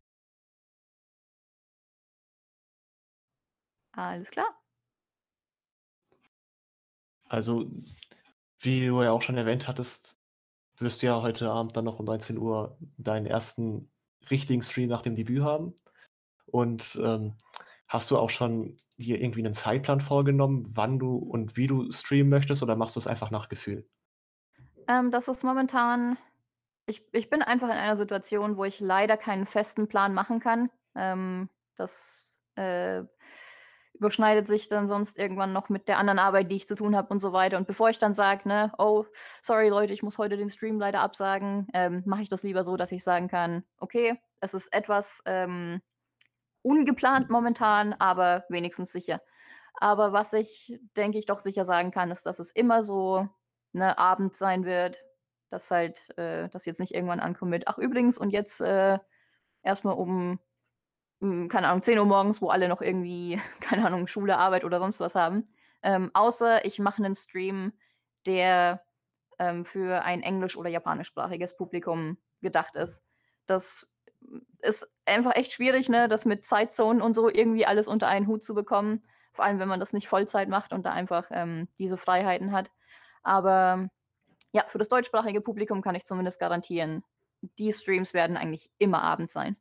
Alles klar. Also, wie du ja auch schon erwähnt hattest, wirst du ja heute Abend dann noch um 19 Uhr deinen ersten richtigen Stream nach dem Debüt haben? Und ähm, hast du auch schon dir irgendwie einen Zeitplan vorgenommen, wann du und wie du streamen möchtest oder machst du es einfach nach Gefühl? Ähm, das ist momentan. Ich, ich bin einfach in einer Situation, wo ich leider keinen festen Plan machen kann. Ähm, das äh, überschneidet sich dann sonst irgendwann noch mit der anderen Arbeit, die ich zu tun habe und so weiter. Und bevor ich dann sage, ne, oh, sorry Leute, ich muss heute den Stream leider absagen, ähm, mache ich das lieber so, dass ich sagen kann, okay, es ist etwas ähm, ungeplant momentan, aber wenigstens sicher. Aber was ich, denke ich, doch sicher sagen kann, ist, dass es immer so eine Abend sein wird, dass halt, äh, dass jetzt nicht irgendwann ankommt mit, ach übrigens, und jetzt äh, erstmal um hm, keine Ahnung, 10 Uhr morgens, wo alle noch irgendwie, keine Ahnung, Schule, Arbeit oder sonst was haben. Ähm, außer ich mache einen Stream, der ähm, für ein englisch- oder japanischsprachiges Publikum gedacht ist. Das hm, ist einfach echt schwierig, ne, das mit Zeitzonen und so irgendwie alles unter einen Hut zu bekommen. Vor allem, wenn man das nicht Vollzeit macht und da einfach ähm, diese Freiheiten hat. Aber ja, für das deutschsprachige Publikum kann ich zumindest garantieren, die Streams werden eigentlich immer Abend sein.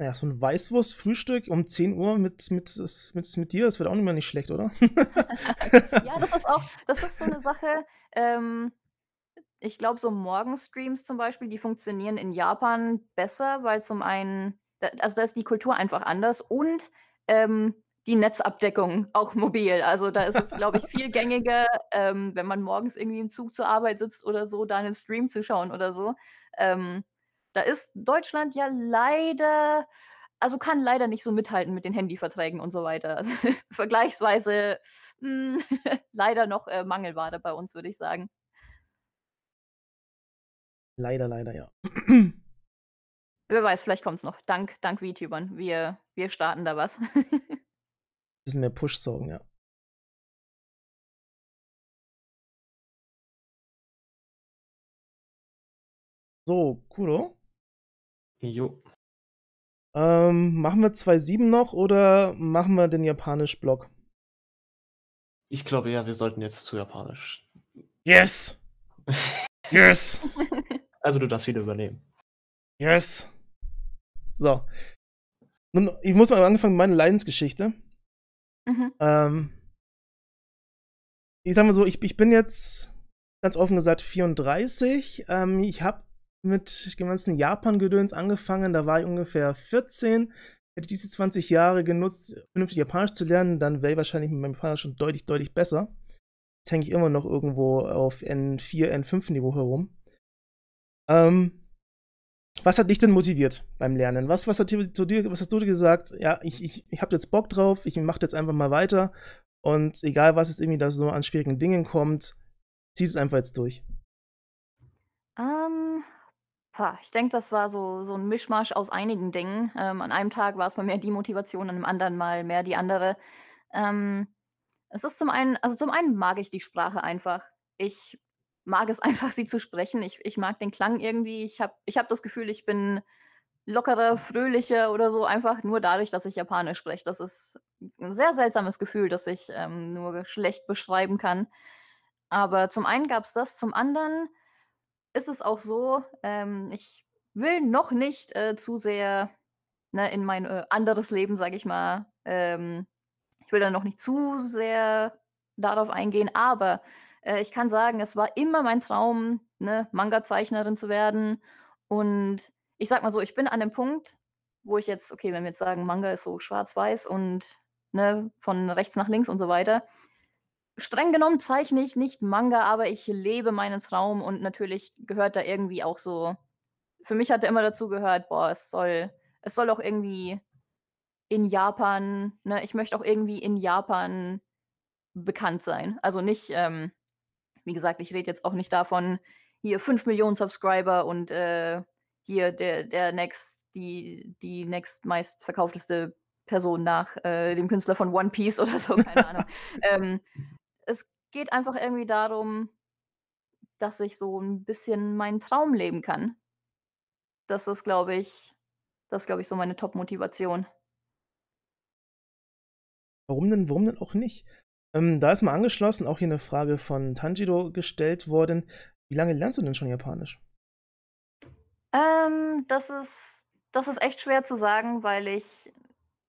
Naja, so ein Weißwurst-Frühstück um 10 Uhr mit, mit, mit, mit, mit dir, das wird auch nicht mehr nicht schlecht, oder? ja, das ist auch, das ist so eine Sache, ähm, ich glaube, so Morgenstreams zum Beispiel, die funktionieren in Japan besser, weil zum einen, da, also da ist die Kultur einfach anders und ähm, die Netzabdeckung auch mobil. Also da ist es, glaube ich, viel gängiger, ähm, wenn man morgens irgendwie im Zug zur Arbeit sitzt oder so, da einen Stream zu schauen oder so. Ähm, da ist Deutschland ja leider, also kann leider nicht so mithalten mit den Handyverträgen und so weiter. Also vergleichsweise mh, hm, leider noch äh, Mangelware bei uns, würde ich sagen. Leider, leider, ja. Wer weiß, vielleicht kommt es noch. Dank, dank VTubern. Wir, wir starten da was. Bisschen mehr Push sorgen, ja. So, Kuro? Jo. Ähm, machen wir 2.7 noch oder machen wir den Japanisch-Block? Ich glaube ja, wir sollten jetzt zu Japanisch. Yes! yes! also du darfst wieder übernehmen. Yes! So. Nun, ich muss mal anfangen, mit meiner Leidensgeschichte. Mhm. Ähm, ich sag mal so, ich, ich bin jetzt ganz offen gesagt 34. Ähm, ich habe mit ganzen Japan-Gedöns angefangen. Da war ich ungefähr 14. Hätte ich diese 20 Jahre genutzt, vernünftig Japanisch zu lernen, dann wäre ich wahrscheinlich mit meinem Japanisch schon deutlich, deutlich besser. Jetzt hänge ich immer noch irgendwo auf N4, N5-Niveau herum. Ähm, was hat dich denn motiviert beim Lernen? Was, was, hat zu dir, was hast du dir gesagt? Ja, ich, ich, ich habe jetzt Bock drauf, ich mache jetzt einfach mal weiter. Und egal, was jetzt irgendwie da so an schwierigen Dingen kommt, zieh es einfach jetzt durch. Ähm, ich denke, das war so, so ein Mischmasch aus einigen Dingen. Ähm, an einem Tag war es mal mehr die Motivation, an einem anderen mal mehr die andere. Ähm, es ist zum einen, also zum einen mag ich die Sprache einfach. Ich mag es einfach, sie zu sprechen. Ich, ich mag den Klang irgendwie. Ich habe ich hab das Gefühl, ich bin lockerer, fröhlicher oder so, einfach nur dadurch, dass ich Japanisch spreche. Das ist ein sehr seltsames Gefühl, das ich ähm, nur schlecht beschreiben kann. Aber zum einen gab es das, zum anderen ist es auch so, ähm, ich will noch nicht äh, zu sehr ne, in mein äh, anderes Leben, sage ich mal. Ähm, ich will da noch nicht zu sehr darauf eingehen, aber äh, ich kann sagen, es war immer mein Traum, ne, Manga-Zeichnerin zu werden. Und ich sag mal so, ich bin an dem Punkt, wo ich jetzt, okay, wenn wir jetzt sagen, Manga ist so schwarz-weiß und ne, von rechts nach links und so weiter, streng genommen zeichne ich nicht Manga, aber ich lebe meinen Traum und natürlich gehört da irgendwie auch so. Für mich hat er immer dazu gehört, boah, es soll, es soll auch irgendwie in Japan, ne, ich möchte auch irgendwie in Japan bekannt sein. Also nicht, ähm, wie gesagt, ich rede jetzt auch nicht davon, hier 5 Millionen Subscriber und äh, hier der, der next, die, die next verkaufteste Person nach äh, dem Künstler von One Piece oder so, keine Ahnung. ähm, es geht einfach irgendwie darum, dass ich so ein bisschen meinen Traum leben kann. Das ist, glaube ich das glaube ich, so meine Top-Motivation. Warum denn warum denn auch nicht? Ähm, da ist mal angeschlossen auch hier eine Frage von Tanjiro gestellt worden. Wie lange lernst du denn schon Japanisch? Ähm, das ist das ist echt schwer zu sagen, weil ich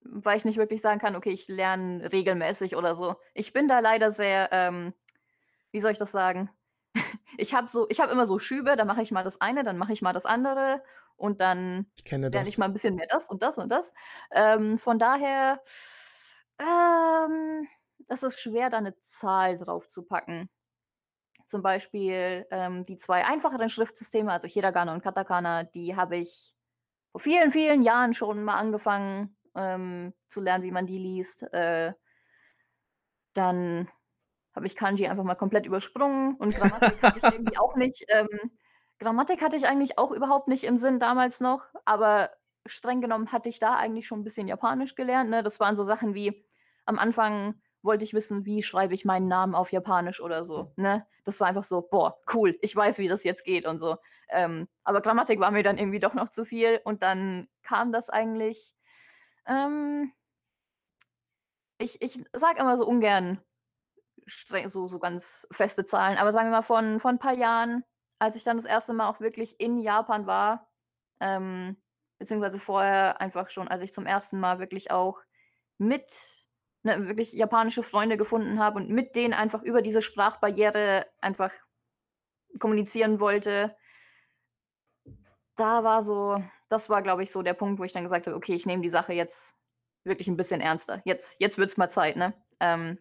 weil ich nicht wirklich sagen kann, okay, ich lerne regelmäßig oder so. Ich bin da leider sehr, ähm, wie soll ich das sagen? ich habe so, ich habe immer so Schübe, da mache ich mal das eine, dann mache ich mal das andere und dann ich lerne ich mal ein bisschen mehr das und das und das. Ähm, von daher, ähm, das ist schwer, da eine Zahl drauf zu packen. Zum Beispiel ähm, die zwei einfacheren Schriftsysteme, also Hiragana und Katakana, die habe ich vor vielen, vielen Jahren schon mal angefangen ähm, zu lernen, wie man die liest. Äh, dann habe ich Kanji einfach mal komplett übersprungen und Grammatik hatte ich irgendwie auch nicht. Ähm, Grammatik hatte ich eigentlich auch überhaupt nicht im Sinn damals noch, aber streng genommen hatte ich da eigentlich schon ein bisschen Japanisch gelernt. Ne? Das waren so Sachen wie am Anfang wollte ich wissen, wie schreibe ich meinen Namen auf Japanisch oder so. Mhm. Ne? Das war einfach so, boah, cool, ich weiß, wie das jetzt geht und so. Ähm, aber Grammatik war mir dann irgendwie doch noch zu viel und dann kam das eigentlich ähm, ich ich sage immer so ungern streng, so, so ganz feste Zahlen, aber sagen wir mal von, von ein paar Jahren, als ich dann das erste Mal auch wirklich in Japan war, ähm, beziehungsweise vorher einfach schon, als ich zum ersten Mal wirklich auch mit ne, wirklich japanische Freunde gefunden habe und mit denen einfach über diese Sprachbarriere einfach kommunizieren wollte, da war so, das war, glaube ich, so der Punkt, wo ich dann gesagt habe, okay, ich nehme die Sache jetzt wirklich ein bisschen ernster. Jetzt, jetzt wird es mal Zeit, ne? Ähm,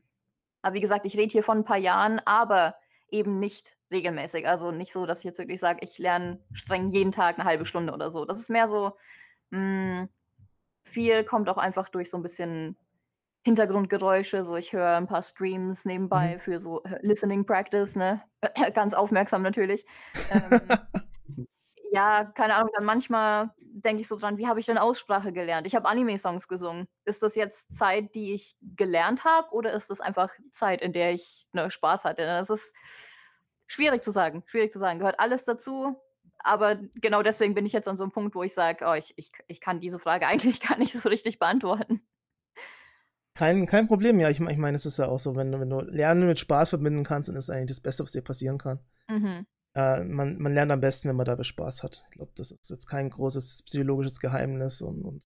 aber wie gesagt, ich rede hier von ein paar Jahren, aber eben nicht regelmäßig. Also nicht so, dass ich jetzt wirklich sage, ich lerne streng jeden Tag eine halbe Stunde oder so. Das ist mehr so, mh, hm, viel kommt auch einfach durch so ein bisschen Hintergrundgeräusche. So, ich höre ein paar Streams nebenbei mhm. für so äh, Listening Practice, ne? Ganz aufmerksam natürlich. ähm, Ja, keine Ahnung, dann manchmal denke ich so dran, wie habe ich denn Aussprache gelernt? Ich habe Anime-Songs gesungen. Ist das jetzt Zeit, die ich gelernt habe, oder ist das einfach Zeit, in der ich ne, Spaß hatte? Das ne, ist schwierig zu sagen, schwierig zu sagen. Gehört alles dazu, aber genau deswegen bin ich jetzt an so einem Punkt, wo ich sage, oh, ich, ich, ich kann diese Frage eigentlich gar nicht so richtig beantworten. Kein, kein Problem, ja. Ich, ich meine, es ist ja auch so, wenn, wenn du Lernen mit Spaß verbinden kannst, dann ist das eigentlich das Beste, was dir passieren kann. Mhm äh, man, man lernt am besten, wenn man dabei Spaß hat. Ich glaube, das ist jetzt kein großes psychologisches Geheimnis und, und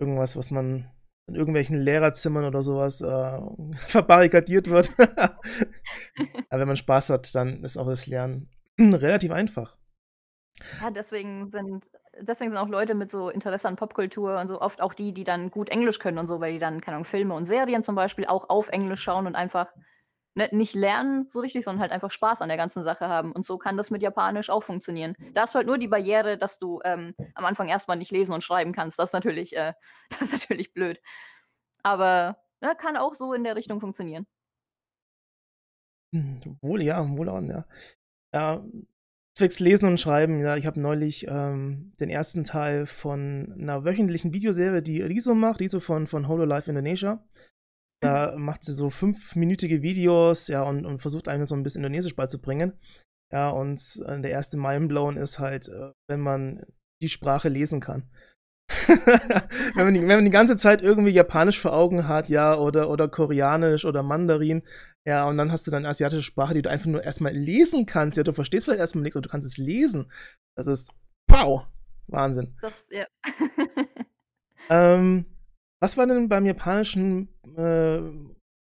irgendwas, was man in irgendwelchen Lehrerzimmern oder sowas äh, verbarrikadiert wird. Aber wenn man Spaß hat, dann ist auch das Lernen relativ einfach. Ja, deswegen sind, deswegen sind auch Leute mit so Interesse an Popkultur und so oft auch die, die dann gut Englisch können und so, weil die dann, keine Ahnung, Filme und Serien zum Beispiel auch auf Englisch schauen und einfach Ne, nicht lernen so richtig, sondern halt einfach Spaß an der ganzen Sache haben. Und so kann das mit Japanisch auch funktionieren. Mhm. Da ist halt nur die Barriere, dass du ähm, am Anfang erstmal nicht lesen und schreiben kannst. Das ist natürlich, äh, das ist natürlich blöd. Aber ne, kann auch so in der Richtung funktionieren. Hm, wohl ja, wohl auch, ja. Ja, zwecks Lesen und Schreiben, ja, ich habe neulich ähm, den ersten Teil von einer wöchentlichen Videoserie, die Riso macht, Riso von, von Hololive Indonesia, da macht sie so fünfminütige Videos, ja, und, und versucht einem so ein bisschen Indonesisch beizubringen. Ja, und äh, der erste Mindblown ist halt, äh, wenn man die Sprache lesen kann. wenn, man die, wenn man die ganze Zeit irgendwie Japanisch vor Augen hat, ja, oder, oder Koreanisch oder Mandarin, ja, und dann hast du dann asiatische Sprache, die du einfach nur erstmal lesen kannst. Ja, du verstehst vielleicht erstmal nichts, aber du kannst es lesen. Das ist, wow, Wahnsinn. Das, ja. ähm, was war denn beim japanischen äh,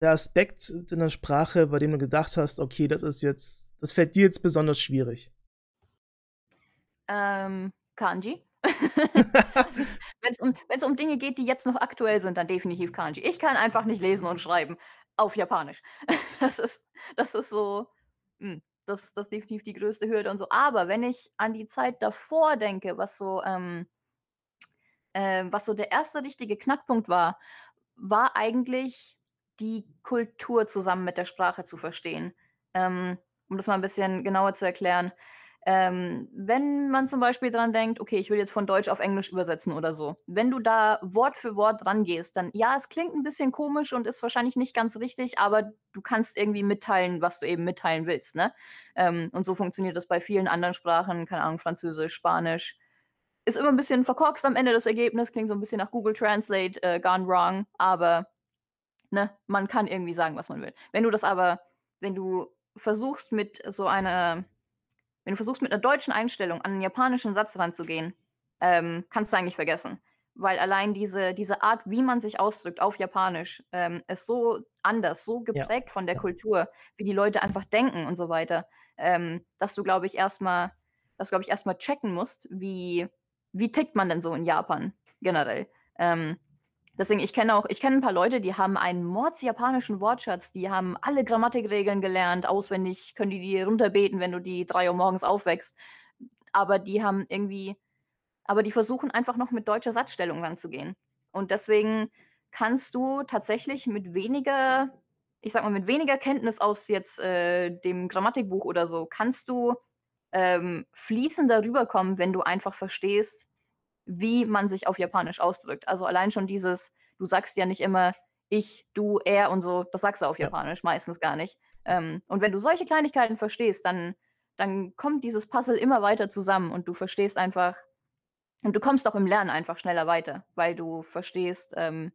der Aspekt in der Sprache, bei dem du gedacht hast, okay, das ist jetzt, das fällt dir jetzt besonders schwierig? Ähm, Kanji. Wenn es um, um Dinge geht, die jetzt noch aktuell sind, dann definitiv Kanji. Ich kann einfach nicht lesen und schreiben auf Japanisch. das, ist, das ist so, mh, hm, das, das ist definitiv die größte Hürde und so. Aber wenn ich an die Zeit davor denke, was so, ähm, äh, was so der erste richtige Knackpunkt war, war eigentlich die Kultur zusammen mit der Sprache zu verstehen. Ähm, um das mal ein bisschen genauer zu erklären. Ähm, wenn man zum Beispiel dran denkt, okay, ich will jetzt von Deutsch auf Englisch übersetzen oder so. Wenn du da Wort für Wort rangehst, dann ja, es klingt ein bisschen komisch und ist wahrscheinlich nicht ganz richtig, aber du kannst irgendwie mitteilen, was du eben mitteilen willst. Ne? Ähm, und so funktioniert das bei vielen anderen Sprachen, keine Ahnung, Französisch, Spanisch, ist immer ein bisschen verkorkst am Ende das Ergebnis, klingt so ein bisschen nach Google Translate äh, gone wrong, aber ne, man kann irgendwie sagen, was man will. Wenn du das aber, wenn du versuchst mit so einer, wenn du versuchst mit einer deutschen Einstellung an einen japanischen Satz ranzugehen, ähm, kannst du eigentlich vergessen. Weil allein diese, diese Art, wie man sich ausdrückt auf Japanisch, ähm, ist so anders, so geprägt ja. von der ja. Kultur, wie die Leute einfach denken und so weiter, ähm, dass du, glaube ich, erstmal, dass glaube ich, erstmal checken musst, wie, wie tickt man denn so in Japan generell? Ähm, deswegen, ich kenne auch, ich kenne ein paar Leute, die haben einen mordsjapanischen Wortschatz, die haben alle Grammatikregeln gelernt, auswendig, können die die runterbeten, wenn du die drei Uhr morgens aufwächst. Aber die haben irgendwie, aber die versuchen einfach noch mit deutscher Satzstellung ranzugehen. Und deswegen kannst du tatsächlich mit weniger, ich sag mal, mit weniger Kenntnis aus jetzt äh, dem Grammatikbuch oder so, kannst du ähm, fließender rüberkommen, wenn du einfach verstehst, wie man sich auf Japanisch ausdrückt. Also allein schon dieses, du sagst ja nicht immer ich, du, er und so, das sagst du auf Japanisch ja. meistens gar nicht. Ähm, und wenn du solche Kleinigkeiten verstehst, dann, dann kommt dieses Puzzle immer weiter zusammen und du verstehst einfach, und du kommst auch im Lernen einfach schneller weiter, weil du verstehst, ähm,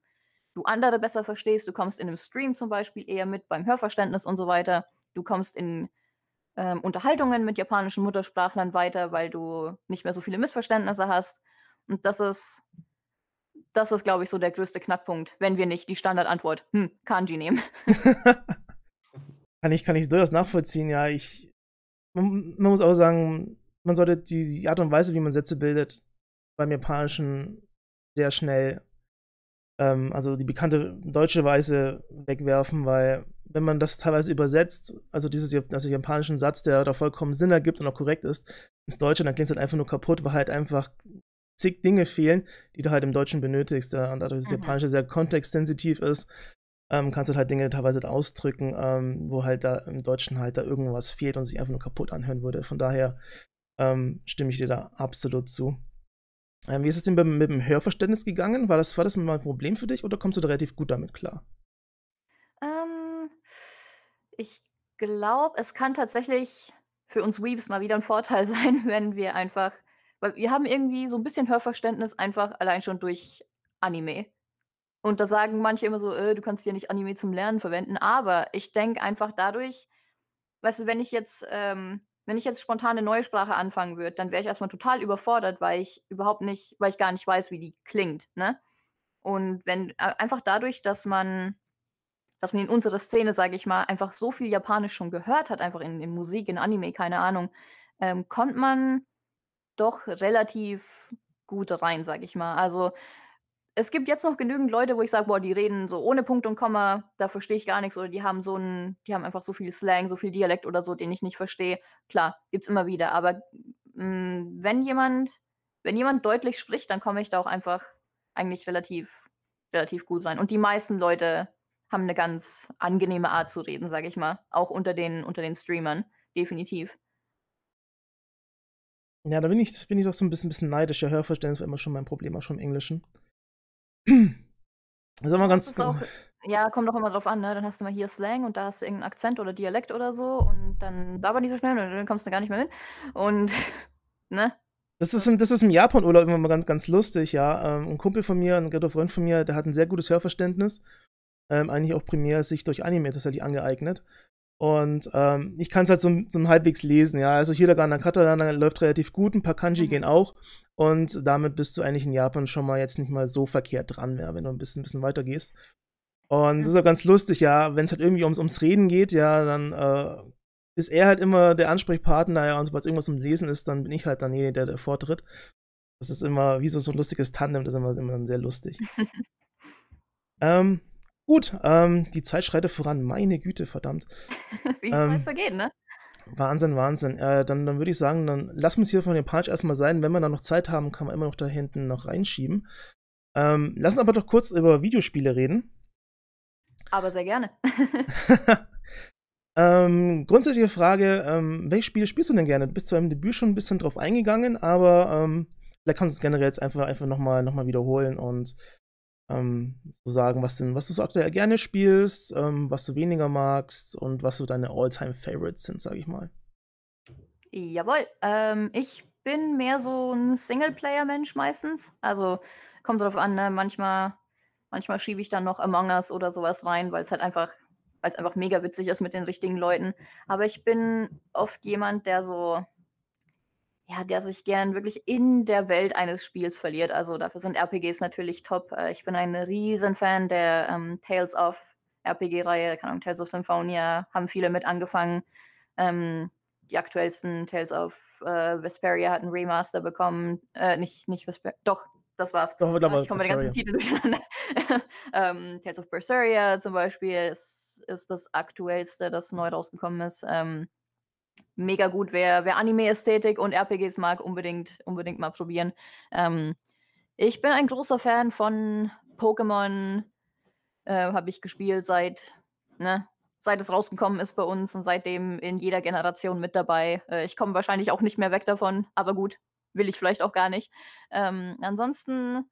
du andere besser verstehst, du kommst in einem Stream zum Beispiel eher mit beim Hörverständnis und so weiter, du kommst in ähm, Unterhaltungen mit japanischen Muttersprachlern weiter, weil du nicht mehr so viele Missverständnisse hast. Und das ist, das ist, glaube ich, so der größte Knackpunkt, wenn wir nicht die Standardantwort, hm, Kanji nehmen. kann ich, kann ich durchaus nachvollziehen, ja. Ich, man, man, muss auch sagen, man sollte die, die Art und Weise, wie man Sätze bildet, beim Japanischen sehr schnell, ähm, also die bekannte deutsche Weise wegwerfen, weil wenn man das teilweise übersetzt, also dieses also japanischen Satz, der da vollkommen Sinn ergibt und auch korrekt ist, ins Deutsche, dann klingt es halt einfach nur kaputt, weil halt einfach zig Dinge fehlen, die du halt im Deutschen benötigst. Ja, und dadurch, dass das mhm. Japanische sehr kontextsensitiv ist, ähm, kannst du halt, halt Dinge teilweise halt ausdrücken, ähm, wo halt da im Deutschen halt da irgendwas fehlt und sich einfach nur kaputt anhören würde. Von daher ähm, stimme ich dir da absolut zu. Ähm, wie ist es denn mit, mit dem Hörverständnis gegangen? War das, war das mal ein Problem für dich oder kommst du da relativ gut damit klar? Ich glaube, es kann tatsächlich für uns Weebs mal wieder ein Vorteil sein, wenn wir einfach, weil wir haben irgendwie so ein bisschen Hörverständnis einfach allein schon durch Anime. Und da sagen manche immer so, äh, du kannst hier nicht Anime zum Lernen verwenden, aber ich denke einfach dadurch, weißt du, wenn ich jetzt, ähm, wenn ich jetzt spontan eine neue Sprache anfangen würde, dann wäre ich erstmal total überfordert, weil ich überhaupt nicht, weil ich gar nicht weiß, wie die klingt, ne? Und wenn einfach dadurch, dass man dass man in unserer Szene, sage ich mal, einfach so viel Japanisch schon gehört hat, einfach in, in Musik, in Anime, keine Ahnung, ähm, kommt man doch relativ gut rein, sage ich mal. Also es gibt jetzt noch genügend Leute, wo ich sage, boah, die reden so ohne Punkt und Komma, da verstehe ich gar nichts oder die haben so einen, die haben einfach so viel Slang, so viel Dialekt oder so, den ich nicht verstehe. Klar, gibt's immer wieder, aber mh, mm, wenn jemand, wenn jemand deutlich spricht, dann komme ich da auch einfach eigentlich relativ relativ gut rein und die meisten Leute haben eine ganz angenehme Art zu reden, sage ich mal. Auch unter den, unter den Streamern, definitiv. Ja, da bin ich, bin ich doch so ein bisschen, bisschen neidisch. Ja, Hörverständnis war immer schon mein Problem, auch schon im Englischen. Das ist immer ganz. Ist auch, ja, kommt doch immer drauf an, ne? Dann hast du mal hier Slang und da hast du irgendeinen Akzent oder Dialekt oder so und dann da war nicht so schnell und dann kommst du gar nicht mehr hin. Und, ne? Das ist, im, das ist im Japan-Urlaub immer mal ganz, ganz lustig, ja. Ähm, ein Kumpel von mir, ein guter Freund von mir, der hat ein sehr gutes Hörverständnis ähm, eigentlich auch primär sich durch Anime tatsächlich angeeignet. Und ähm, ich kann es halt so, so halbwegs lesen, ja. Also Hiragana Katakana läuft relativ gut, ein paar Kanji mhm. gehen auch. Und damit bist du eigentlich in Japan schon mal jetzt nicht mal so verkehrt dran mehr, wenn du ein bisschen, ein bisschen weiter gehst. Und mhm. das ist auch ganz lustig, ja, wenn es halt irgendwie ums, ums Reden geht, ja, dann äh, ist er halt immer der Ansprechpartner, ja, und sobald irgendwas zum Lesen ist, dann bin ich halt dann derjenige, der, der vortritt. Das ist immer wie so, so ein lustiges Tandem, das ist immer, immer sehr lustig. ähm, Gut, ähm, die Zeit schreitet voran. Meine Güte, verdammt. Wie die ähm, Zeit vergeht, ne? Wahnsinn, Wahnsinn. Äh, dann, dann würde ich sagen, dann lassen wir es hier von dem Patch erstmal sein. Wenn wir dann noch Zeit haben, kann man immer noch da hinten noch reinschieben. Ähm, lassen aber doch kurz über Videospiele reden. Aber sehr gerne. ähm, grundsätzliche Frage: ähm, Welches Spiel spielst du denn gerne? Du bist zwar im Debüt schon ein bisschen drauf eingegangen, aber ähm, vielleicht kannst du es generell jetzt einfach, einfach nochmal noch mal wiederholen und ähm, so sagen, was denn, was du so aktuell gerne spielst, ähm, was du weniger magst und was so deine All-Time-Favorites sind, sag ich mal. Jawohl, ähm, ich bin mehr so ein Singleplayer-Mensch meistens. Also kommt drauf an, ne? manchmal, manchmal schiebe ich dann noch Among Us oder sowas rein, weil es halt einfach, weil es einfach mega witzig ist mit den richtigen Leuten. Aber ich bin oft jemand, der so ja, der sich gern wirklich in der Welt eines Spiels verliert. Also dafür sind RPGs natürlich top. Äh, ich bin ein Riesenfan der ähm, Tales of RPG-Reihe, keine Ahnung, Tales of Symphonia, haben viele mit angefangen. Ähm, die aktuellsten Tales of äh, Vesperia hatten Remaster bekommen. Äh, nicht, nicht Vesperia, doch, das war's. Doch, ah, ich komme mit den ganzen Titeln durcheinander. ähm, Tales of Berseria zum Beispiel ist, ist das aktuellste, das neu rausgekommen ist. Ähm, mega gut. Wer, wer Anime-Ästhetik und RPGs mag, unbedingt, unbedingt mal probieren. Ähm, ich bin ein großer Fan von Pokémon. Äh, Habe ich gespielt seit, ne, seit es rausgekommen ist bei uns und seitdem in jeder Generation mit dabei. Äh, ich komme wahrscheinlich auch nicht mehr weg davon, aber gut, will ich vielleicht auch gar nicht. Ähm, ansonsten,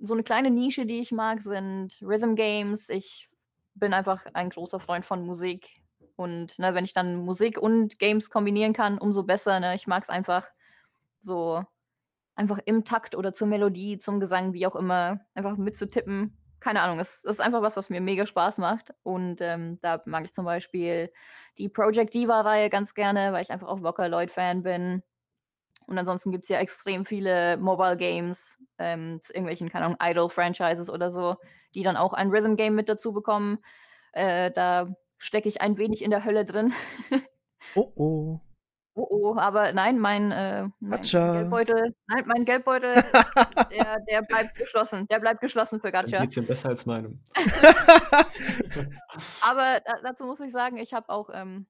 so eine kleine Nische, die ich mag, sind Rhythm Games. Ich bin einfach ein großer Freund von Musik. Und ne, wenn ich dann Musik und Games kombinieren kann, umso besser. Ne? Ich mag es einfach so, einfach im Takt oder zur Melodie, zum Gesang, wie auch immer, einfach mitzutippen. Keine Ahnung, es, es ist einfach was, was mir mega Spaß macht. Und ähm, da mag ich zum Beispiel die Project Diva-Reihe ganz gerne, weil ich einfach auch vocaloid fan bin. Und ansonsten gibt es ja extrem viele Mobile Games ähm, zu irgendwelchen, keine Ahnung, Idol-Franchises oder so, die dann auch ein Rhythm-Game mit dazu bekommen. Äh, da stecke ich ein wenig in der Hölle drin. oh oh. Oh oh, aber nein, mein, äh, mein Geldbeutel, nein, mein Geldbeutel, der, der, bleibt geschlossen. Der bleibt geschlossen für Gacha. Geht's ihm besser als meinem. aber da, dazu muss ich sagen, ich habe auch, ähm,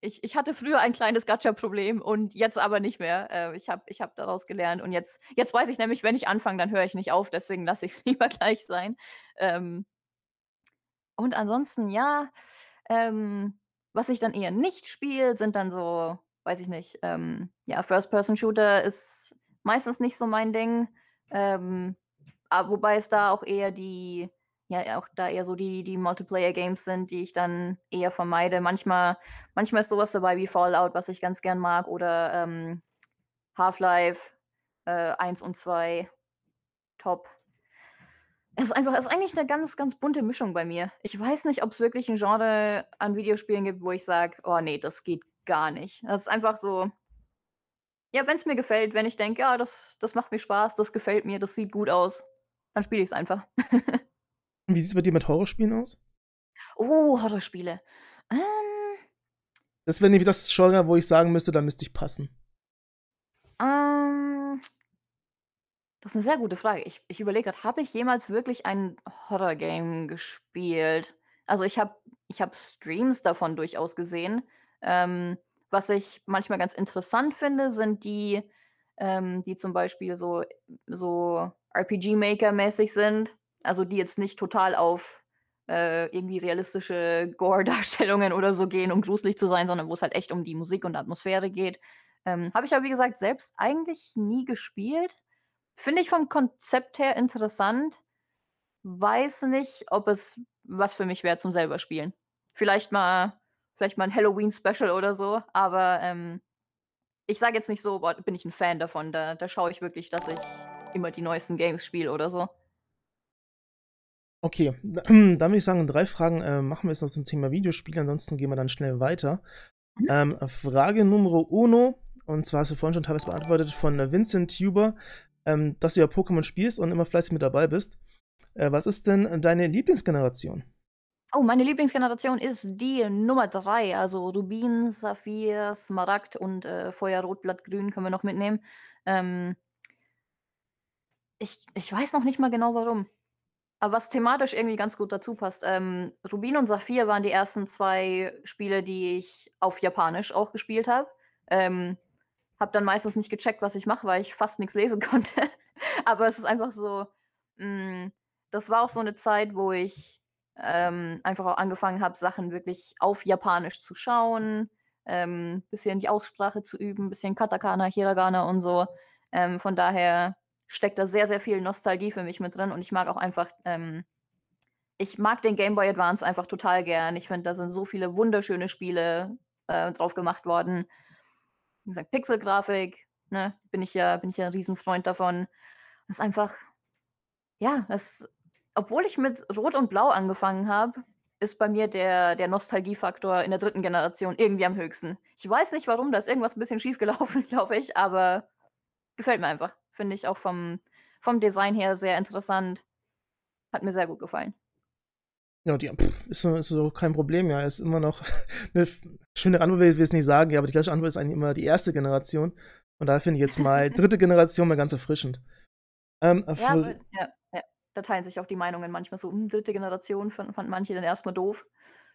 ich, ich hatte früher ein kleines Gacha-Problem und jetzt aber nicht mehr. Äh, ich habe ich hab daraus gelernt und jetzt, jetzt weiß ich nämlich, wenn ich anfange, dann höre ich nicht auf, deswegen lasse ich es lieber gleich sein. Ähm, und ansonsten, ja, ähm, was ich dann eher nicht spiele, sind dann so, weiß ich nicht, ähm, ja, First-Person-Shooter ist meistens nicht so mein Ding. Ähm, wobei es da auch eher die, ja, auch da eher so die, die Multiplayer-Games sind, die ich dann eher vermeide. Manchmal, manchmal ist sowas dabei wie Fallout, was ich ganz gern mag, oder ähm, Half-Life äh, 1 und 2. Top. Es ist einfach, es ist eigentlich eine ganz, ganz bunte Mischung bei mir. Ich weiß nicht, ob es wirklich ein Genre an Videospielen gibt, wo ich sage, oh nee, das geht gar nicht. Das ist einfach so, ja, wenn es mir gefällt, wenn ich denke, ja, das, das macht mir Spaß, das gefällt mir, das sieht gut aus, dann spiele ich es einfach. Wie sieht es bei dir mit Horrorspielen aus? Oh, Horrorspiele. Ähm, das wäre nämlich das Genre, wo ich sagen müsste, da müsste ich passen. Ähm, das ist eine sehr gute Frage. Ich, ich überlege gerade, habe ich jemals wirklich ein Horror-Game gespielt? Also ich habe ich hab Streams davon durchaus gesehen. Ähm, was ich manchmal ganz interessant finde, sind die, ähm, die zum Beispiel so, so RPG-Maker-mäßig sind. Also die jetzt nicht total auf äh, irgendwie realistische Gore-Darstellungen oder so gehen, um gruselig zu sein, sondern wo es halt echt um die Musik und Atmosphäre geht. Ähm, habe ich aber, wie gesagt, selbst eigentlich nie gespielt. Finde ich vom Konzept her interessant. Weiß nicht, ob es was für mich wäre zum selber spielen. Vielleicht mal, vielleicht mal ein Halloween-Special oder so, aber ähm, ich sage jetzt nicht so, boah, bin ich ein Fan davon. Da, da schaue ich wirklich, dass ich immer die neuesten Games spiele oder so. Okay, dann würde ich sagen, drei Fragen äh, machen wir jetzt noch zum Thema Videospiele, ansonsten gehen wir dann schnell weiter. Mhm. Ähm, Frage Nummer uno, und zwar hast du vorhin schon teilweise beantwortet von Vincent Huber ähm, dass du ja Pokémon spielst und immer fleißig mit dabei bist. Äh, was ist denn deine Lieblingsgeneration? Oh, meine Lieblingsgeneration ist die Nummer 3. Also Rubin, Saphir, Smaragd und äh, Feuerrot, Blattgrün können wir noch mitnehmen. Ähm, ich, ich weiß noch nicht mal genau warum. Aber was thematisch irgendwie ganz gut dazu passt. Ähm, Rubin und Saphir waren die ersten zwei Spiele, die ich auf Japanisch auch gespielt habe. Ähm, habe dann meistens nicht gecheckt, was ich mache, weil ich fast nichts lesen konnte. Aber es ist einfach so, mh, mm, das war auch so eine Zeit, wo ich ähm, einfach auch angefangen habe, Sachen wirklich auf Japanisch zu schauen, ähm, bisschen die Aussprache zu üben, ein bisschen Katakana, Hiragana und so. Ähm, von daher steckt da sehr, sehr viel Nostalgie für mich mit drin und ich mag auch einfach, ähm, ich mag den Game Boy Advance einfach total gern. Ich finde, da sind so viele wunderschöne Spiele äh, drauf gemacht worden wie gesagt, Pixelgrafik, ne, bin ich ja, bin ich ja ein Riesenfreund davon. Das ist einfach, ja, das, obwohl ich mit Rot und Blau angefangen habe, ist bei mir der, der Nostalgiefaktor in der dritten Generation irgendwie am höchsten. Ich weiß nicht warum, da ist irgendwas ein bisschen schief gelaufen, glaube ich, aber gefällt mir einfach. Finde ich auch vom, vom Design her sehr interessant. Hat mir sehr gut gefallen. Ja, die pff, ist, so, ist so kein Problem, ja. Ist immer noch eine schöne Antwort, will ich es nicht sagen, ja, aber die gleiche Antwort ist eigentlich immer die erste Generation. Und da finde ich jetzt mal dritte Generation mal ganz erfrischend. Ähm, ja, aber, ja, ja, da teilen sich auch die Meinungen manchmal so. Um, hm, dritte Generation fanden manche dann erstmal doof.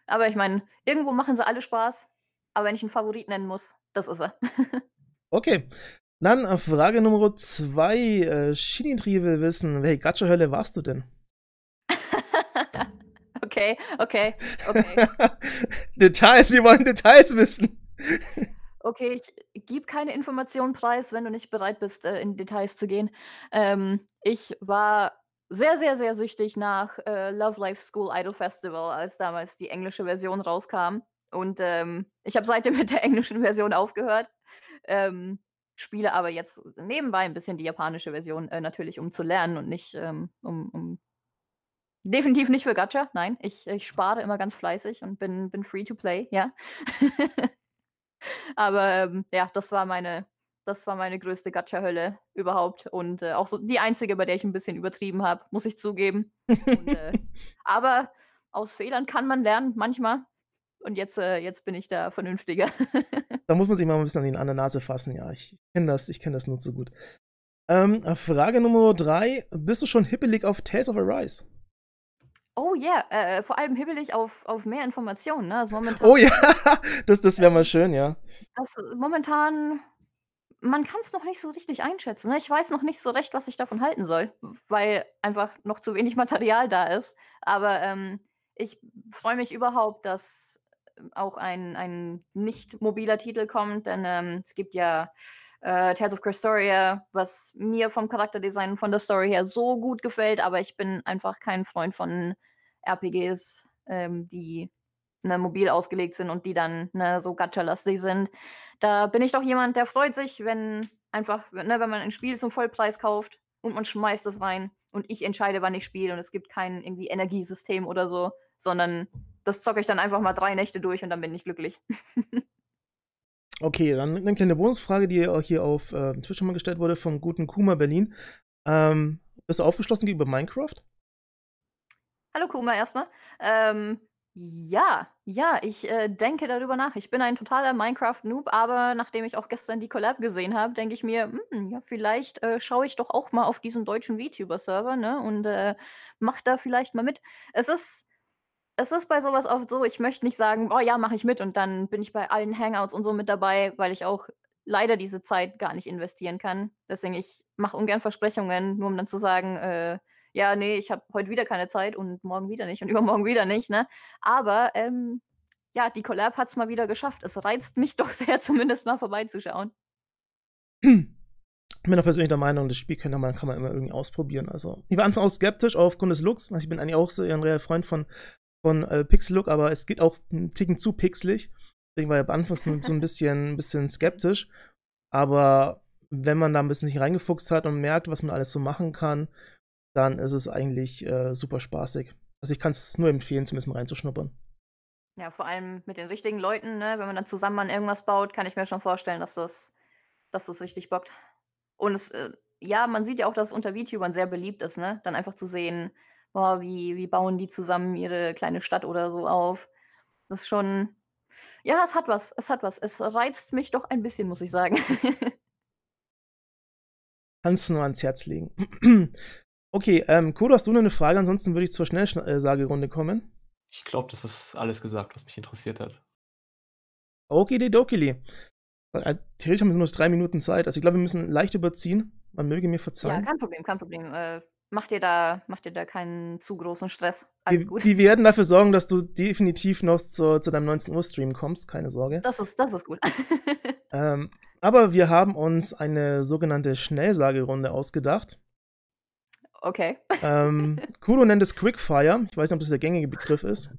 Aber ich meine, irgendwo machen sie alle Spaß. Aber wenn ich einen Favorit nennen muss, das ist er. okay. Dann äh, Frage Nummer zwei. Äh, Shinitri will wissen, welche Gacha-Hölle warst du denn? Okay, okay, okay. Details, wir wollen Details wissen. Okay, ich gebe keine Informationen preis, wenn du nicht bereit bist, äh, in Details zu gehen. Ähm, ich war sehr, sehr, sehr süchtig nach äh, Love Life School Idol Festival, als damals die englische Version rauskam. Und ähm, ich habe seitdem mit der englischen Version aufgehört. Ähm, spiele aber jetzt nebenbei ein bisschen die japanische Version äh, natürlich, um zu lernen und nicht ähm, um, um Definitiv nicht für Gacha, nein. Ich, ich spare immer ganz fleißig und bin, bin free to play, ja. Aber ähm, ja, das war meine, das war meine größte Gacha-Hölle überhaupt und äh, auch so die einzige, bei der ich ein bisschen übertrieben habe, muss ich zugeben. und, äh, aber aus Fehlern kann man lernen, manchmal. Und jetzt, äh, jetzt bin ich da vernünftiger. da muss man sich mal ein bisschen an die Nase fassen, ja. Ich kenne das, ich kenne das nur zu gut. Ähm, Frage Nummer drei: Bist du schon hippelig auf Tales of Arise? Oh yeah, äh, äh, vor allem hibbelig auf, auf mehr Informationen. Ne? Also oh momentan, oh ja, das, das wäre mal schön, ja. Das, äh, momentan, man kann es noch nicht so richtig einschätzen. Ne? Ich weiß noch nicht so recht, was ich davon halten soll, weil einfach noch zu wenig Material da ist. Aber ähm, ich freue mich überhaupt, dass ähm, auch ein, ein nicht mobiler Titel kommt, denn ähm, es gibt ja äh, Tales of Crestoria, was mir vom Charakterdesign von der Story her so gut gefällt, aber ich bin einfach kein Freund von RPGs, ähm, die ne, mobil ausgelegt sind und die dann ne, so gacha-lastig sind. Da bin ich doch jemand, der freut sich, wenn einfach, ne, wenn man ein Spiel zum Vollpreis kauft und man schmeißt es rein und ich entscheide, wann ich spiele und es gibt kein irgendwie Energiesystem oder so, sondern das zocke ich dann einfach mal drei Nächte durch und dann bin ich glücklich. Okay, dann eine kleine Bonusfrage, die auch hier auf äh, Twitch schon mal gestellt wurde vom guten Kuma Berlin. Ähm, bist du aufgeschlossen gegenüber Minecraft? Hallo Kuma erstmal. Ähm, ja, ja, ich äh, denke darüber nach. Ich bin ein totaler Minecraft-Noob, aber nachdem ich auch gestern die Collab gesehen habe, denke ich mir, mh, hm, ja, vielleicht äh, schaue ich doch auch mal auf diesen deutschen VTuber-Server ne, und äh, mach da vielleicht mal mit. Es ist es ist bei sowas oft so, ich möchte nicht sagen, oh ja, mache ich mit und dann bin ich bei allen Hangouts und so mit dabei, weil ich auch leider diese Zeit gar nicht investieren kann. Deswegen, ich mache ungern Versprechungen, nur um dann zu sagen, äh, ja, nee, ich habe heute wieder keine Zeit und morgen wieder nicht und übermorgen wieder nicht. Ne? Aber ähm, ja, die Collab hat es mal wieder geschafft. Es reizt mich doch sehr, zumindest mal vorbeizuschauen. Ich bin auch persönlich der Meinung, das Spiel könnte man, kann man immer irgendwie ausprobieren. Also, ich war anfangs auch skeptisch aufgrund des Looks. Also, ich bin eigentlich auch so ein reeller Freund von von äh, Pixel Look, aber es geht auch einen Ticken zu pixelig. Deswegen war ich am Anfang so, ein bisschen, ein bisschen skeptisch. Aber wenn man da ein bisschen sich reingefuchst hat und merkt, was man alles so machen kann, dann ist es eigentlich äh, super spaßig. Also ich kann es nur empfehlen, zumindest mal reinzuschnuppern. Ja, vor allem mit den richtigen Leuten, ne? wenn man dann zusammen an irgendwas baut, kann ich mir schon vorstellen, dass das, dass das richtig bockt. Und es, äh, ja, man sieht ja auch, dass es unter VTubern sehr beliebt ist, ne? Dann einfach zu sehen, boah, wie, wie bauen die zusammen ihre kleine Stadt oder so auf. Das ist schon, ja, es hat was, es hat was. Es reizt mich doch ein bisschen, muss ich sagen. Kannst du nur ans Herz legen. okay, ähm, Kodo, hast du noch eine Frage? Ansonsten würde ich zur Schnellsagerunde kommen. Ich glaube, das ist alles gesagt, was mich interessiert hat. Okididokili. Äh, theoretisch haben wir nur drei Minuten Zeit. Also ich glaube, wir müssen leicht überziehen. Man möge mir verzeihen. Ja, kein Problem, kein Problem. Äh, mach dir da, mach dir da keinen zu großen Stress. Alles wir, gut. Wir werden dafür sorgen, dass du definitiv noch zu, zu deinem 19 Uhr Stream kommst, keine Sorge. Das ist, das ist gut. ähm, aber wir haben uns eine sogenannte Schnellsagerunde ausgedacht. Okay. ähm, Kuro nennt es Quickfire. Ich weiß nicht, ob das der gängige Begriff ist.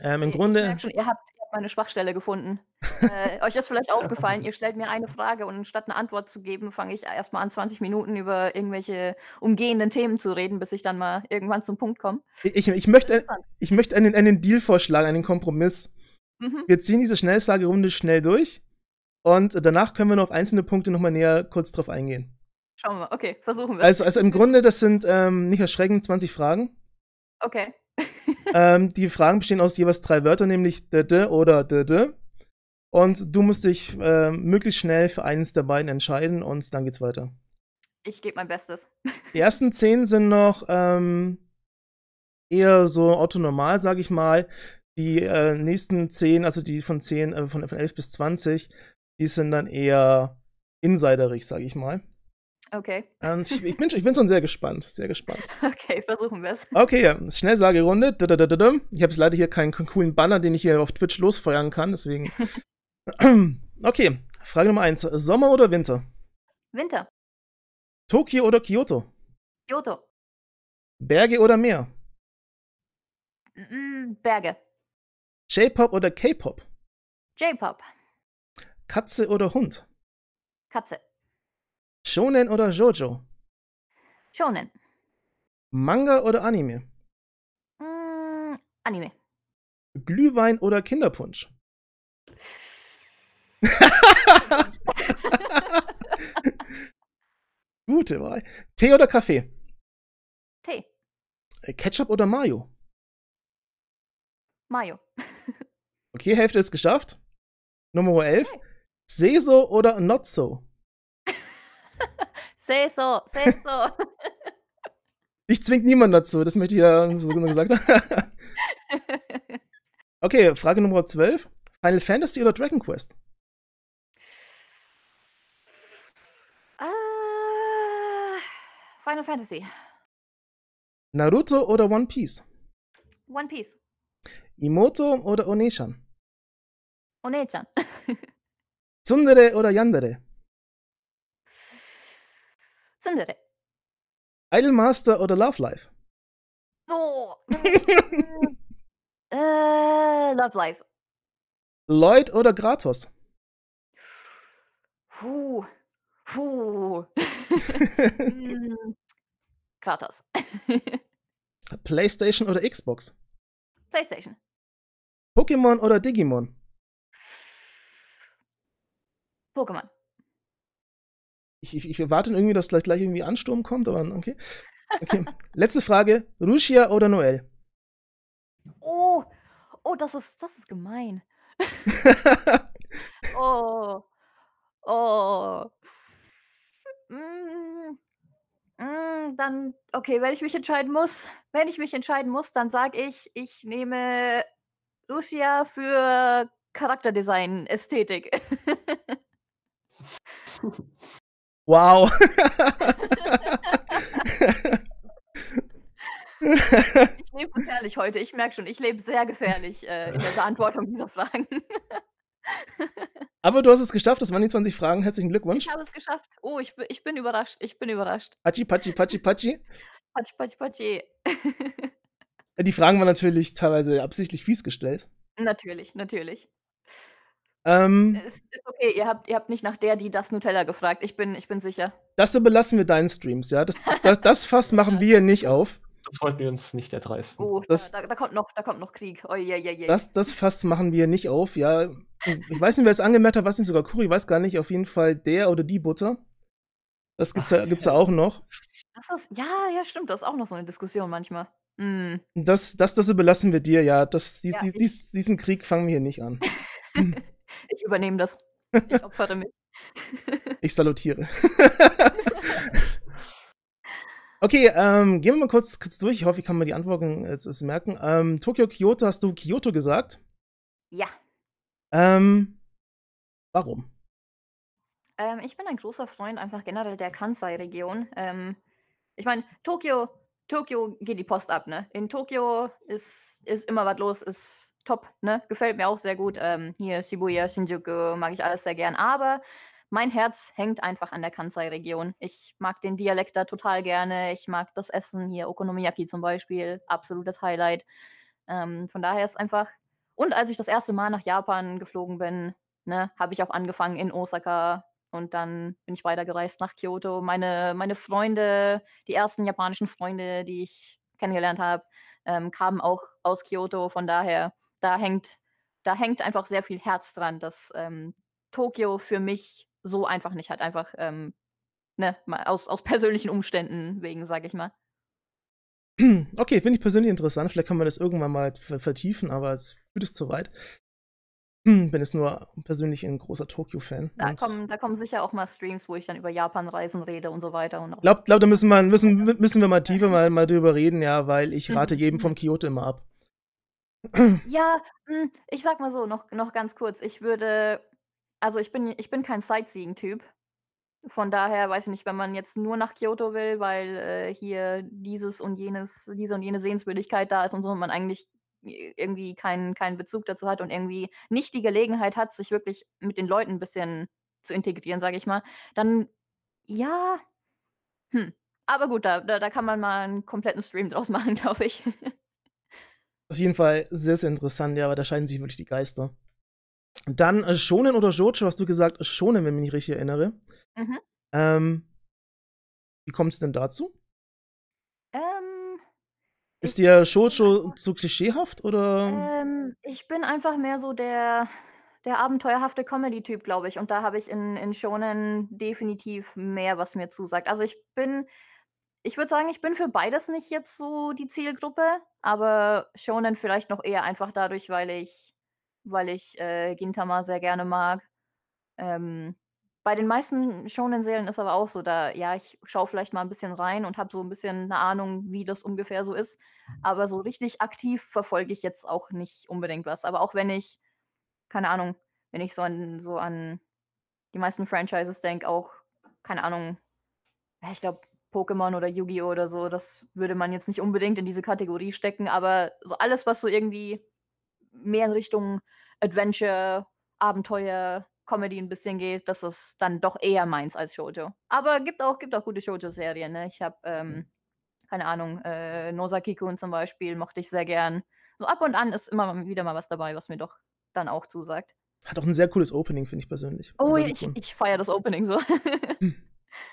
Ähm, Im ich Grunde. Schon, ihr, habt, meine Schwachstelle gefunden. äh, euch ist vielleicht aufgefallen, ihr stellt mir eine Frage und statt eine Antwort zu geben, fange ich erstmal an, 20 Minuten über irgendwelche umgehenden Themen zu reden, bis ich dann mal irgendwann zum Punkt komme. Ich, ich möchte, ich möchte einen, einen Deal vorschlagen, einen Kompromiss. Mhm. Wir ziehen diese Schnellsagerunde schnell durch und danach können wir noch auf einzelne Punkte nochmal näher kurz drauf eingehen. Schauen wir mal, okay, versuchen wir. Also, also im Grunde, das sind ähm, nicht erschreckend 20 Fragen. Okay ähm, die Fragen bestehen aus jeweils drei Wörtern, nämlich d, dede oder d, dede. Und du musst dich äh, möglichst schnell für eines der beiden entscheiden und dann geht's weiter. Ich gebe mein Bestes. Die ersten zehn sind noch ähm, eher so orthonormal, sage ich mal. Die äh, nächsten zehn, also die von zehn, äh, von, elf bis 20, die sind dann eher insiderig, sage ich mal. Okay. Und ähm, ich, ich, bin, ich bin schon sehr gespannt, sehr gespannt. Okay, versuchen wir es. Okay, ja. Schnellsagerunde. Ich habe jetzt leider hier keinen coolen Banner, den ich hier auf Twitch losfeuern kann, deswegen. Okay, Frage Nummer eins: Sommer oder Winter? Winter. Tokio oder Kyoto? Kyoto. Berge oder Meer? Berge. J-Pop oder K-Pop? J-Pop. Katze oder Hund? Katze. Shonen oder Jojo? Shonen. Manga oder Anime? Mm, Anime. Glühwein oder Kinderpunsch? Gute Wahl. Tee oder Kaffee? Tee. Äh, Ketchup oder Mayo? Mayo. okay, Hälfte ist geschafft. Nummer 11. Okay. Seso oder Not So? Say so, say so. Ich zwinge niemanden dazu, das möchte ich ja so genau gesagt haben. Okay, Frage Nummer 12. Final Fantasy oder Dragon Quest? Uh, Final Fantasy. Naruto oder One Piece? One Piece. Imoto oder Onechan? Onechan. Tsundere oder Yandere? ツンデレ。Idolmaster oder Love Life? Oh. äh, Love Life. Lloyd oder Gratos? Huh. Huh. Gratos. Hm, PlayStation oder Xbox? PlayStation. Pokémon oder Digimon? Pokémon ich, ich, ich erwarte irgendwie, dass gleich, gleich irgendwie Ansturm kommt, aber okay. okay. Letzte Frage: Rushia oder Noel? Oh, oh, das ist, das ist gemein. oh, oh. Mm, mm, dann, okay, wenn ich mich entscheiden muss, wenn ich mich entscheiden muss, dann sage ich, ich nehme Lucia für Charakterdesign, Ästhetik. Wow. ich lebe gefährlich heute, ich merke schon, ich lebe sehr gefährlich äh, in der Beantwortung dieser Fragen. Aber du hast es geschafft, das waren die 20 Fragen. Herzlichen Glückwunsch. Ich habe es geschafft. Oh, ich, ich bin überrascht. Ich bin überrascht. Patschi, patschi, patschi, patschi. Patschi, patschi, patschi. Eh. Die Fragen waren natürlich teilweise absichtlich fies gestellt. Natürlich, natürlich. Ähm, ist, ist okay, ihr habt, ihr habt nicht nach der, die das Nutella gefragt. Ich bin, ich bin sicher. Das überlassen wir deinen Streams, ja. Das, das, das Fass machen wir nicht auf. Das wollten wir uns nicht erdreisten. Oh, das, da, da, kommt noch, da kommt noch Krieg. Oh, yeah, yeah, yeah. Das, das Fass machen wir nicht auf, ja. Ich weiß nicht, wer es angemerkt hat, was nicht sogar Kuri, weiß gar nicht. Auf jeden Fall der oder die Butter. Das gibt's Ach, da, gibt's da auch noch. Ist, ja, ja, stimmt. Das ist auch noch so eine Diskussion manchmal. Mm. Das, das, das überlassen wir dir, ja. Das, dies, ja, dies, dies, diesen Krieg fangen wir hier nicht an. Hm. Ich übernehme das. Ich opfere mich. ich salutiere. okay, ähm, gehen wir mal kurz, kurz durch. Ich hoffe, ich kann mir die Antworten jetzt, äh, jetzt merken. Ähm, Tokio, Kyoto, hast du Kyoto gesagt? Ja. Ähm, warum? Ähm, ich bin ein großer Freund einfach generell der Kansai-Region. Ähm, ich meine, Tokio, Tokio geht die Post ab, ne? In Tokio ist, ist immer was los, ist top, ne? Gefällt mir auch sehr gut. Ähm, hier Shibuya, Shinjuku, mag ich alles sehr gern. Aber mein Herz hängt einfach an der Kansai-Region. Ich mag den Dialekt da total gerne. Ich mag das Essen hier, Okonomiyaki zum Beispiel, absolutes Highlight. Ähm, von daher ist einfach. Und als ich das erste Mal nach Japan geflogen bin, ne, habe ich auch angefangen in Osaka und dann bin ich weitergereist nach Kyoto. Meine, meine Freunde, die ersten japanischen Freunde, die ich kennengelernt habe, ähm, kamen auch aus Kyoto. Von daher da hängt, da hängt einfach sehr viel Herz dran, dass ähm, Tokio für mich so einfach nicht hat. Einfach ähm, ne, aus, aus persönlichen Umständen wegen, sag ich mal. Okay, finde ich persönlich interessant. Vielleicht kann man das irgendwann mal vertiefen, aber es führt es zu weit. Hm, bin jetzt nur persönlich ein großer Tokio-Fan. Da kommen, da kommen sicher auch mal Streams, wo ich dann über Japan-Reisen rede und so weiter. Und glaub, glaub, da müssen wir, müssen, müssen wir mal tiefer mal, mal drüber reden, ja, weil ich rate jedem vom Kyoto immer ab. Ja, hm, ich sag mal so, noch, noch ganz kurz. Ich würde, also ich bin, ich bin kein Sightseeing-Typ. Von daher weiß ich nicht, wenn man jetzt nur nach Kyoto will, weil äh, hier dieses und jenes, diese und jene Sehenswürdigkeit da ist und so und man eigentlich irgendwie keinen, keinen Bezug dazu hat und irgendwie nicht die Gelegenheit hat, sich wirklich mit den Leuten ein bisschen zu integrieren, sage ich mal, dann ja, hm. Aber gut, da, da, da kann man mal einen kompletten Stream draus machen, glaube ich. Auf jeden Fall sehr, sehr interessant, ja, aber da scheiden sich wirklich die Geister. Dann äh, Shonen oder Jojo, hast du gesagt, äh, Shonen, wenn ich mich richtig erinnere. Mhm. Ähm, wie kommt es denn dazu? Ähm, Ist dir Jojo zu klischeehaft oder? Ähm, ich bin einfach mehr so der, der abenteuerhafte Comedy-Typ, glaube ich. Und da habe ich in, in Shonen definitiv mehr, was mir zusagt. Also ich bin ich würde sagen, ich bin für beides nicht jetzt so die Zielgruppe, aber Shonen vielleicht noch eher einfach dadurch, weil ich, weil ich äh, Gintama sehr gerne mag. Ähm, bei den meisten Shonen-Serien ist aber auch so, da, ja, ich schaue vielleicht mal ein bisschen rein und habe so ein bisschen eine Ahnung, wie das ungefähr so ist. Mhm. Aber so richtig aktiv verfolge ich jetzt auch nicht unbedingt was. Aber auch wenn ich, keine Ahnung, wenn ich so an, so an die meisten Franchises denke, auch, keine Ahnung, ich glaube, Pokémon oder Yu-Gi-Oh! oder so, das würde man jetzt nicht unbedingt in diese Kategorie stecken, aber so alles, was so irgendwie mehr in Richtung Adventure, Abenteuer, Comedy ein bisschen geht, das ist dann doch eher meins als Shoujo. Aber gibt auch, gibt auch gute Shoujo-Serien, ne? Ich habe, ähm, mhm. keine Ahnung, äh, Nosakikun zum Beispiel mochte ich sehr gern. So ab und an ist immer wieder mal was dabei, was mir doch dann auch zusagt. Hat auch ein sehr cooles Opening, finde ich persönlich. Oh also ich, ich feiere das Opening so. Hm.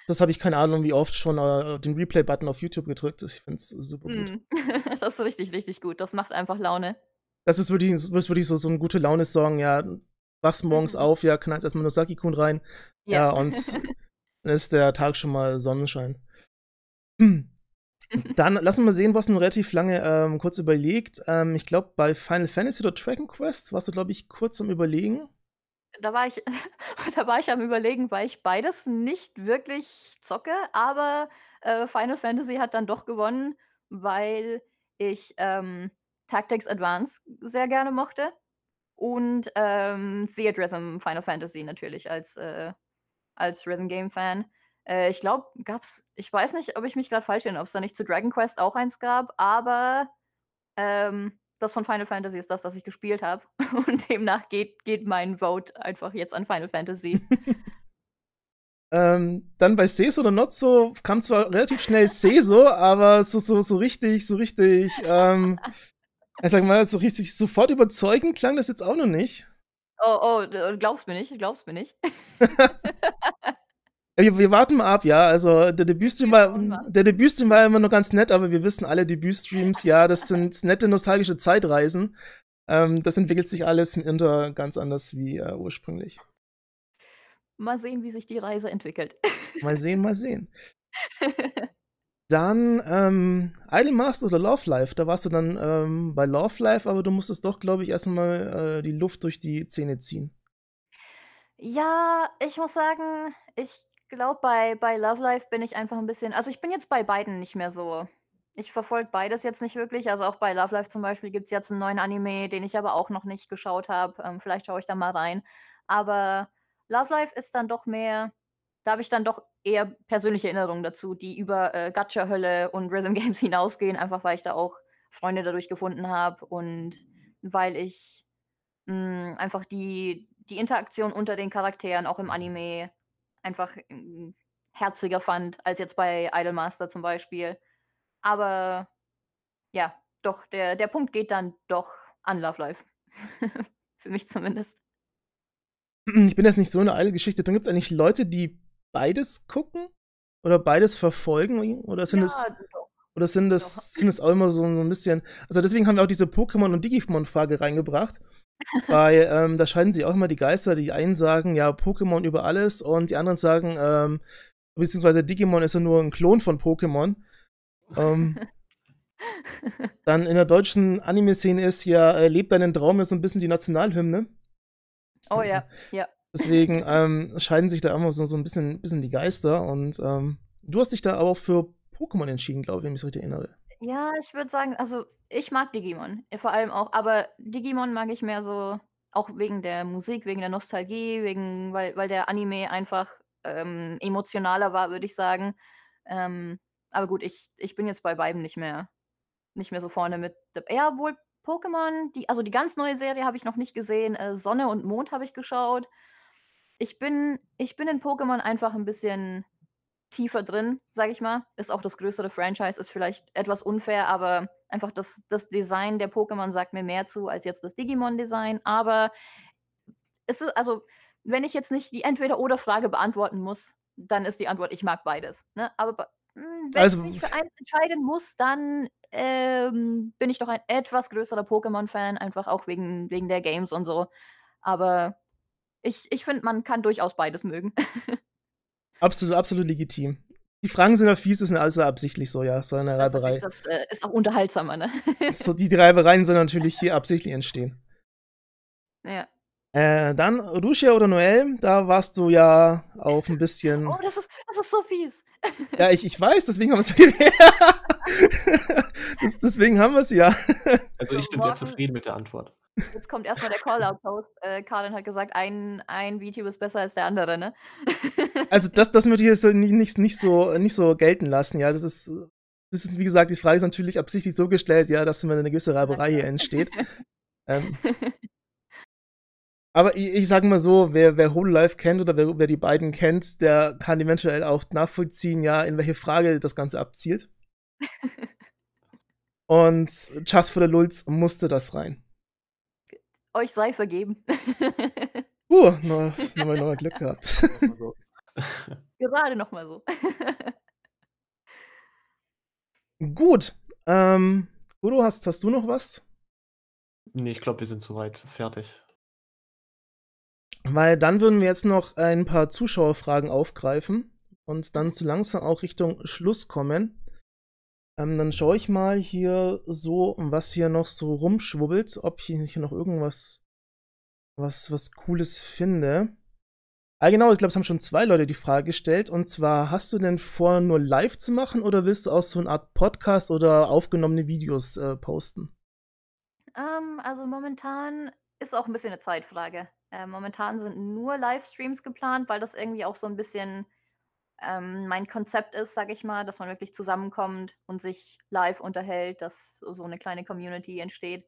Das habe ich keine Ahnung, wie oft schon äh, den Replay-Button auf YouTube gedrückt ist. Ich finde es super gut. Hm. das ist richtig, richtig gut. Das macht einfach Laune. Das ist wirklich, das ist wirklich so, so ein gute Laune-Song, ja. Wachst morgens mhm. auf, ja, knallst erstmal nur Saki-Kun rein. Ja, ja und dann ist der Tag schon mal Sonnenschein. Hm. Dann lassen wir mal sehen, was nun relativ lange ähm, kurz überlegt. Ähm, ich glaube, bei Final Fantasy oder Dragon Quest warst du, glaube ich, kurz am Überlegen da war ich da war ich am Überlegen, weil ich beides nicht wirklich zocke, aber äh, Final Fantasy hat dann doch gewonnen, weil ich ähm, Tactics Advance sehr gerne mochte und ähm, Theatrhythm Final Fantasy natürlich als, äh, als Rhythm Game Fan. Äh, ich glaube, gab's, ich weiß nicht, ob ich mich gerade falsch erinnere, ob es da nicht zu Dragon Quest auch eins gab, aber ähm, das von Final Fantasy ist das, was ich gespielt habe. Und demnach geht, geht mein Vote einfach jetzt an Final Fantasy. ähm, dann bei Seso oder Not so kam zwar relativ schnell Seso, aber so, so, so richtig, so richtig, ähm, ich sag mal, so richtig sofort überzeugend klang das jetzt auch noch nicht. Oh, oh, äh, glaubst mir nicht, glaubst mir nicht. Wir, wir, warten mal ab, ja. Also der Debütstream war, der Debütstream war immer nur ganz nett, aber wir wissen alle Debütstreams, ja, das sind nette nostalgische Zeitreisen. Ähm, das entwickelt sich alles im Inter ganz anders wie äh, ursprünglich. Mal sehen, wie sich die Reise entwickelt. Mal sehen, mal sehen. Dann ähm, Idle Master oder Love Life, da warst du dann ähm, bei Love Life, aber du musstest doch, glaube ich, erstmal äh, die Luft durch die Zähne ziehen. Ja, ich muss sagen, ich glaube, bei, bei Love Life bin ich einfach ein bisschen. Also, ich bin jetzt bei beiden nicht mehr so. Ich verfolge beides jetzt nicht wirklich. Also, auch bei Love Life zum Beispiel gibt es jetzt einen neuen Anime, den ich aber auch noch nicht geschaut habe. Ähm, vielleicht schaue ich da mal rein. Aber Love Life ist dann doch mehr. Da habe ich dann doch eher persönliche Erinnerungen dazu, die über äh, Gacha-Hölle und Rhythm Games hinausgehen, einfach weil ich da auch Freunde dadurch gefunden habe und weil ich mh, mm, einfach die, die Interaktion unter den Charakteren auch im Anime einfach ähm, herziger fand als jetzt bei Idolmaster zum Beispiel. Aber ja, doch, der, der Punkt geht dann doch an Love Life. Für mich zumindest. Ich bin jetzt nicht so eine eile Geschichte. Dann gibt es eigentlich Leute, die beides gucken oder beides verfolgen oder sind ja, es. Doch. Oder sind es, sind es auch immer so, so ein bisschen. Also deswegen haben wir auch diese Pokémon- und Digimon-Frage reingebracht, weil ähm, da scheiden sich auch immer die Geister. Die einen sagen, ja, Pokémon über alles und die anderen sagen, ähm, beziehungsweise Digimon ist ja nur ein Klon von Pokémon. Ähm, dann in der deutschen Anime-Szene ist ja, äh, lebt deinen Traum ist so ein bisschen die Nationalhymne. Oh also, ja, ja. Deswegen ähm, scheiden sich da immer so, so ein bisschen, bisschen die Geister und ähm, du hast dich da aber auch für Pokémon entschieden, glaube ich, wenn ich mich richtig erinnere. Ja, ich würde sagen, also ich mag Digimon, vor allem auch, aber Digimon mag ich mehr so, auch wegen der Musik, wegen der Nostalgie, wegen, weil, weil der Anime einfach ähm, emotionaler war, würde ich sagen. Ähm, aber gut, ich, ich bin jetzt bei beiden nicht mehr, nicht mehr so vorne mit. Ja, wohl Pokémon, die, also die ganz neue Serie habe ich noch nicht gesehen. Äh, Sonne und Mond habe ich geschaut. Ich bin, ich bin in Pokémon einfach ein bisschen tiefer drin, sage ich mal. Ist auch das größere Franchise, ist vielleicht etwas unfair, aber einfach das, das Design der Pokémon sagt mir mehr zu als jetzt das Digimon-Design. Aber es ist, also, wenn ich jetzt nicht die Entweder-Oder-Frage beantworten muss, dann ist die Antwort, ich mag beides. Ne? Aber mh, hm, wenn also, ich mich für eins entscheiden muss, dann ähm, bin ich doch ein etwas größerer Pokémon-Fan, einfach auch wegen, wegen der Games und so. Aber ich, ich finde, man kann durchaus beides mögen. Absolut, absolut legitim. Die Fragen sind halt fies, das ist alles absichtlich so, ja, so eine das Reiberei. Das äh, ist auch unterhaltsamer, ne? so, die Reibereien sind natürlich hier absichtlich entstehen. Ja. Äh, dann Rusia oder Noel, da warst du ja auch ein bisschen. Oh, das ist, das ist so fies. ja, ich, ich weiß, deswegen haben wir es gewählt. das, deswegen haben wir es ja. Also ich bin sehr zufrieden mit der Antwort. Jetzt kommt erstmal der Call-Out-Post. Äh, Karin hat gesagt, ein, ein VTube ist besser als der andere, ne? also das, das möchte ich jetzt nicht, nicht, nicht, so, nicht so gelten lassen, ja. Das ist, das ist, wie gesagt, die Frage ist natürlich absichtlich so gestellt, ja, dass immer eine gewisse Reiberei hier entsteht. ähm, aber ich, ich sage mal so, wer, wer Whole kennt oder wer, wer die beiden kennt, der kann eventuell auch nachvollziehen, ja, in welche Frage das Ganze abzielt. Und Just for the Lulz musste das rein. Euch sei vergeben. Uh, nochmal noch Glück gehabt. Gerade nochmal so. Gut. Ähm, Udo, hast, hast du noch was? Nee, ich glaube, wir sind soweit fertig. Weil dann würden wir jetzt noch ein paar Zuschauerfragen aufgreifen und dann zu langsam auch Richtung Schluss kommen. Ähm, dann schaue ich mal hier so, was hier noch so rumschwubbelt, ob ich hier noch irgendwas was, was Cooles finde. Ah, genau, ich glaube, es haben schon zwei Leute die Frage gestellt. Und zwar, hast du denn vor, nur live zu machen oder willst du auch so eine Art Podcast oder aufgenommene Videos äh, posten? Ähm, also momentan ist auch ein bisschen eine Zeitfrage. Äh, momentan sind nur Livestreams geplant, weil das irgendwie auch so ein bisschen ähm, mein Konzept ist, sage ich mal, dass man wirklich zusammenkommt und sich live unterhält, dass so eine kleine Community entsteht.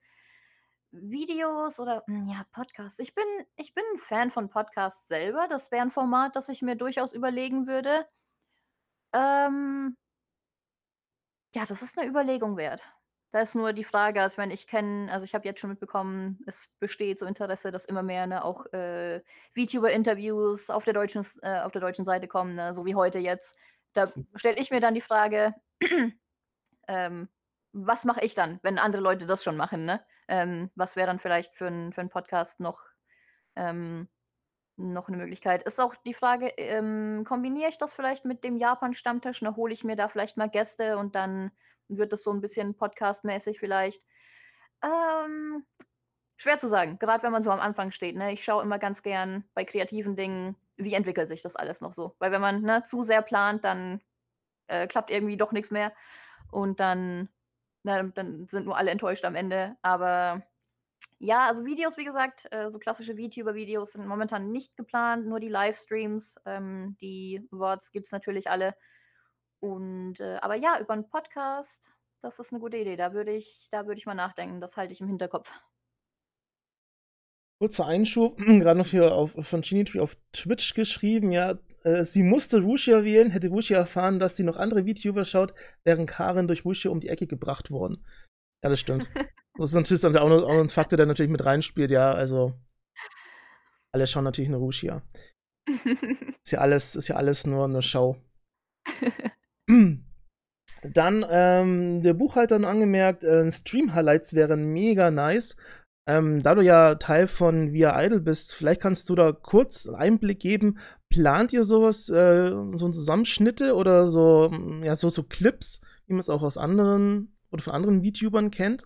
Videos oder hm, ja, Podcasts. Ich bin, ich bin ein Fan von Podcasts selber. Das wäre ein Format, das ich mir durchaus überlegen würde. Ähm, ja, das ist eine Überlegung wert. Da ist nur die Frage, also ich meine, ich kenne, also ich habe jetzt schon mitbekommen, es besteht so Interesse, dass immer mehr ne, auch äh, VTuber-Interviews auf, der deutschen, äh, auf der deutschen Seite kommen, ne, so wie heute jetzt. Da hm. stelle ich mir dann die Frage, ähm, was mache ich dann, wenn andere Leute das schon machen? Ne? Ähm, was wäre dann vielleicht für einen für Podcast noch ähm, noch eine Möglichkeit. Ist auch die Frage, ähm, kombiniere ich das vielleicht mit dem Japan-Stammtisch? Ne, hole ich mir da vielleicht mal Gäste und dann wird das so ein bisschen podcastmäßig vielleicht. Ähm, schwer zu sagen, gerade wenn man so am Anfang steht. Ne? Ich schaue immer ganz gern bei kreativen Dingen, wie entwickelt sich das alles noch so. Weil wenn man ne, zu sehr plant, dann äh, klappt irgendwie doch nichts mehr. Und dann, na, dann sind nur alle enttäuscht am Ende. Aber ja, also Videos, wie gesagt, äh, so klassische VTuber-Videos sind momentan nicht geplant, nur die Livestreams, ähm, die Words gibt es natürlich alle. Und äh, aber ja, über einen Podcast, das ist eine gute Idee. Da würde ich, da würde ich mal nachdenken. Das halte ich im Hinterkopf. Kurzer Einschub, gerade noch hier auf, von Genitree auf Twitch geschrieben, ja, äh, sie musste Rushia wählen, hätte Rushia erfahren, dass sie noch andere VTuber schaut, wären Karin durch Rushia um die Ecke gebracht worden. Ja, das stimmt. Das ist natürlich auch noch, auch noch ein Faktor, der natürlich mit reinspielt, ja. Also, alle schauen natürlich eine Rouge hier. Ist ja alles, ist ja alles nur eine Show. Dann, ähm, der Buchhalter hat angemerkt, äh, Stream-Highlights wären mega nice. Ähm, da du ja Teil von Via Idol bist, vielleicht kannst du da kurz einen Einblick geben. Plant ihr sowas, äh, so Zusammenschnitte oder so, ja, so, so Clips, wie man es auch aus anderen oder von anderen VTubern kennt?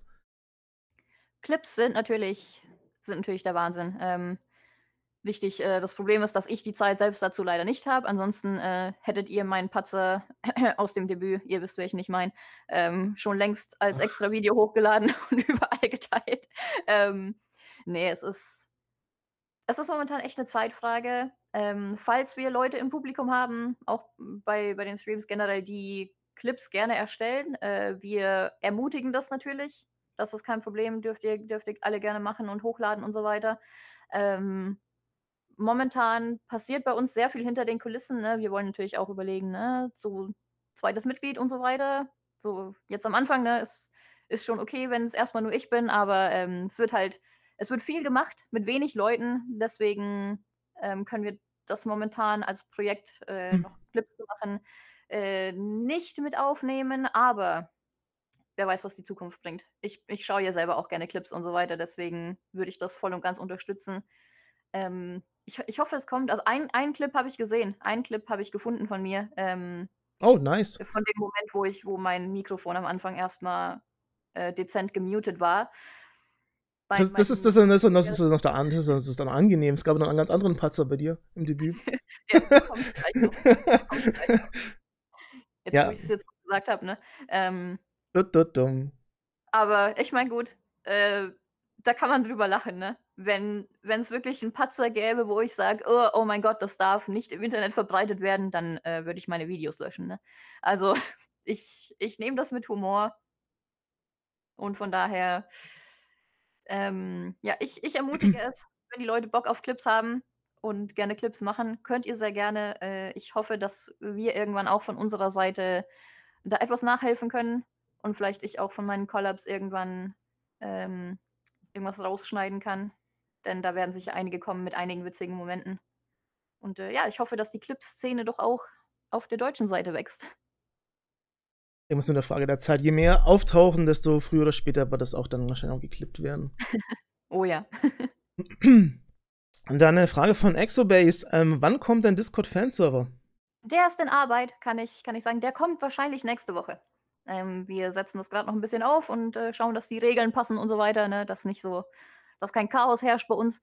Clips sind natürlich, sind natürlich der Wahnsinn. Ähm, wichtig, äh, das Problem ist, dass ich die Zeit selbst dazu leider nicht habe. Ansonsten äh, hättet ihr meinen Patzer aus dem Debüt, ihr wisst, welchen ich meine, ähm, schon längst als extra Video hochgeladen und überall geteilt. Ähm, nee, es ist, es ist momentan echt eine Zeitfrage. Ähm, falls wir Leute im Publikum haben, auch bei, bei den Streams generell, die Clips gerne erstellen. Äh, wir ermutigen das natürlich. Das ist kein Problem, dürft ihr, dürft ihr alle gerne machen und hochladen und so weiter. Ähm, momentan passiert bei uns sehr viel hinter den Kulissen. Ne? Wir wollen natürlich auch überlegen, ne? so zweites Mitglied und so weiter. So jetzt am Anfang ne? ist, ist schon okay, wenn es erstmal nur ich bin, aber ähm, es wird halt, es wird viel gemacht mit wenig Leuten. Deswegen ähm, können wir das momentan als Projekt äh, hm. noch Clips machen. Äh, nicht mit aufnehmen, aber wer weiß, was die Zukunft bringt. Ich, ich schaue ja selber auch gerne Clips und so weiter, deswegen würde ich das voll und ganz unterstützen. Ähm, ich, ich hoffe, es kommt. Also ein, einen Clip habe ich gesehen, einen Clip habe ich gefunden von mir. Ähm, oh, nice. Von dem Moment, wo ich, wo mein Mikrofon am Anfang erstmal äh, dezent gemutet war. Das, das, ist, das, ist, das, ist, das ist noch der an, das ist dann angenehm. Es gab noch einen ganz anderen Patzer bei dir im Debüt. der kommt gleich noch. Kommt gleich noch. Jetzt, ja. wo ich es jetzt gesagt habe, ne? Ähm, dut, dut, dum. Aber ich meine, gut, äh, da kann man drüber lachen, ne? Wenn es wirklich einen Patzer gäbe, wo ich sage, oh, oh, mein Gott, das darf nicht im Internet verbreitet werden, dann äh, würde ich meine Videos löschen, ne? Also, ich, ich nehme das mit Humor. Und von daher, ähm, ja, ich, ich ermutige es, wenn die Leute Bock auf Clips haben, und gerne Clips machen, könnt ihr sehr gerne. Äh, ich hoffe, dass wir irgendwann auch von unserer Seite da etwas nachhelfen können und vielleicht ich auch von meinen Collabs irgendwann ähm, irgendwas rausschneiden kann. Denn da werden sicher einige kommen mit einigen witzigen Momenten. Und äh, ja, ich hoffe, dass die Clips-Szene doch auch auf der deutschen Seite wächst. Immer nur eine Frage der Zeit. Je mehr auftauchen, desto früher oder später wird das auch dann wahrscheinlich auch geklippt werden. oh ja. Und dann eine Frage von Exobase. Ähm, wann kommt dein Discord-Fanserver? Der ist in Arbeit, kann ich, kann ich sagen. Der kommt wahrscheinlich nächste Woche. Ähm, wir setzen das gerade noch ein bisschen auf und äh, schauen, dass die Regeln passen und so weiter, ne? dass nicht so, dass kein Chaos herrscht bei uns,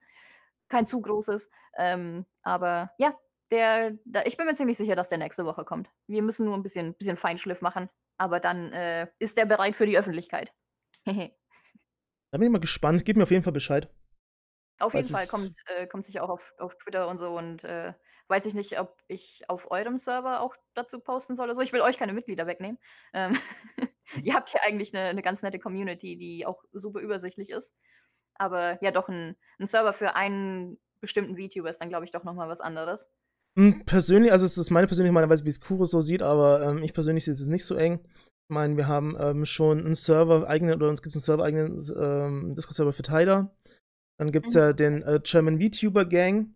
kein zu großes. Ähm, aber ja, der, der, ich bin mir ziemlich sicher, dass der nächste Woche kommt. Wir müssen nur ein bisschen, bisschen Feinschliff machen, aber dann äh, ist der bereit für die Öffentlichkeit. da bin ich mal gespannt. Gib mir auf jeden Fall Bescheid. Auf jeden Fall kommt, äh, kommt sicher auch auf, auf Twitter und so und äh, weiß ich nicht, ob ich auf eurem Server auch dazu posten soll oder so. Ich will euch keine Mitglieder wegnehmen. Ähm, ihr habt ja eigentlich eine, eine ganz nette Community, die auch super übersichtlich ist. Aber ja, doch ein, ein Server für einen bestimmten VTuber ist dann, glaube ich, doch nochmal was anderes. Hm, persönlich, also es ist meine persönliche Meinung, wie es Kuro so sieht, aber ähm, ich persönlich sehe es nicht so eng. Ich meine, wir haben ähm, schon einen Server eigenen, oder uns gibt es einen Server eigenen ähm, Discord-Server für Tyler. Dann gibt es mhm. ja den äh, German VTuber Gang.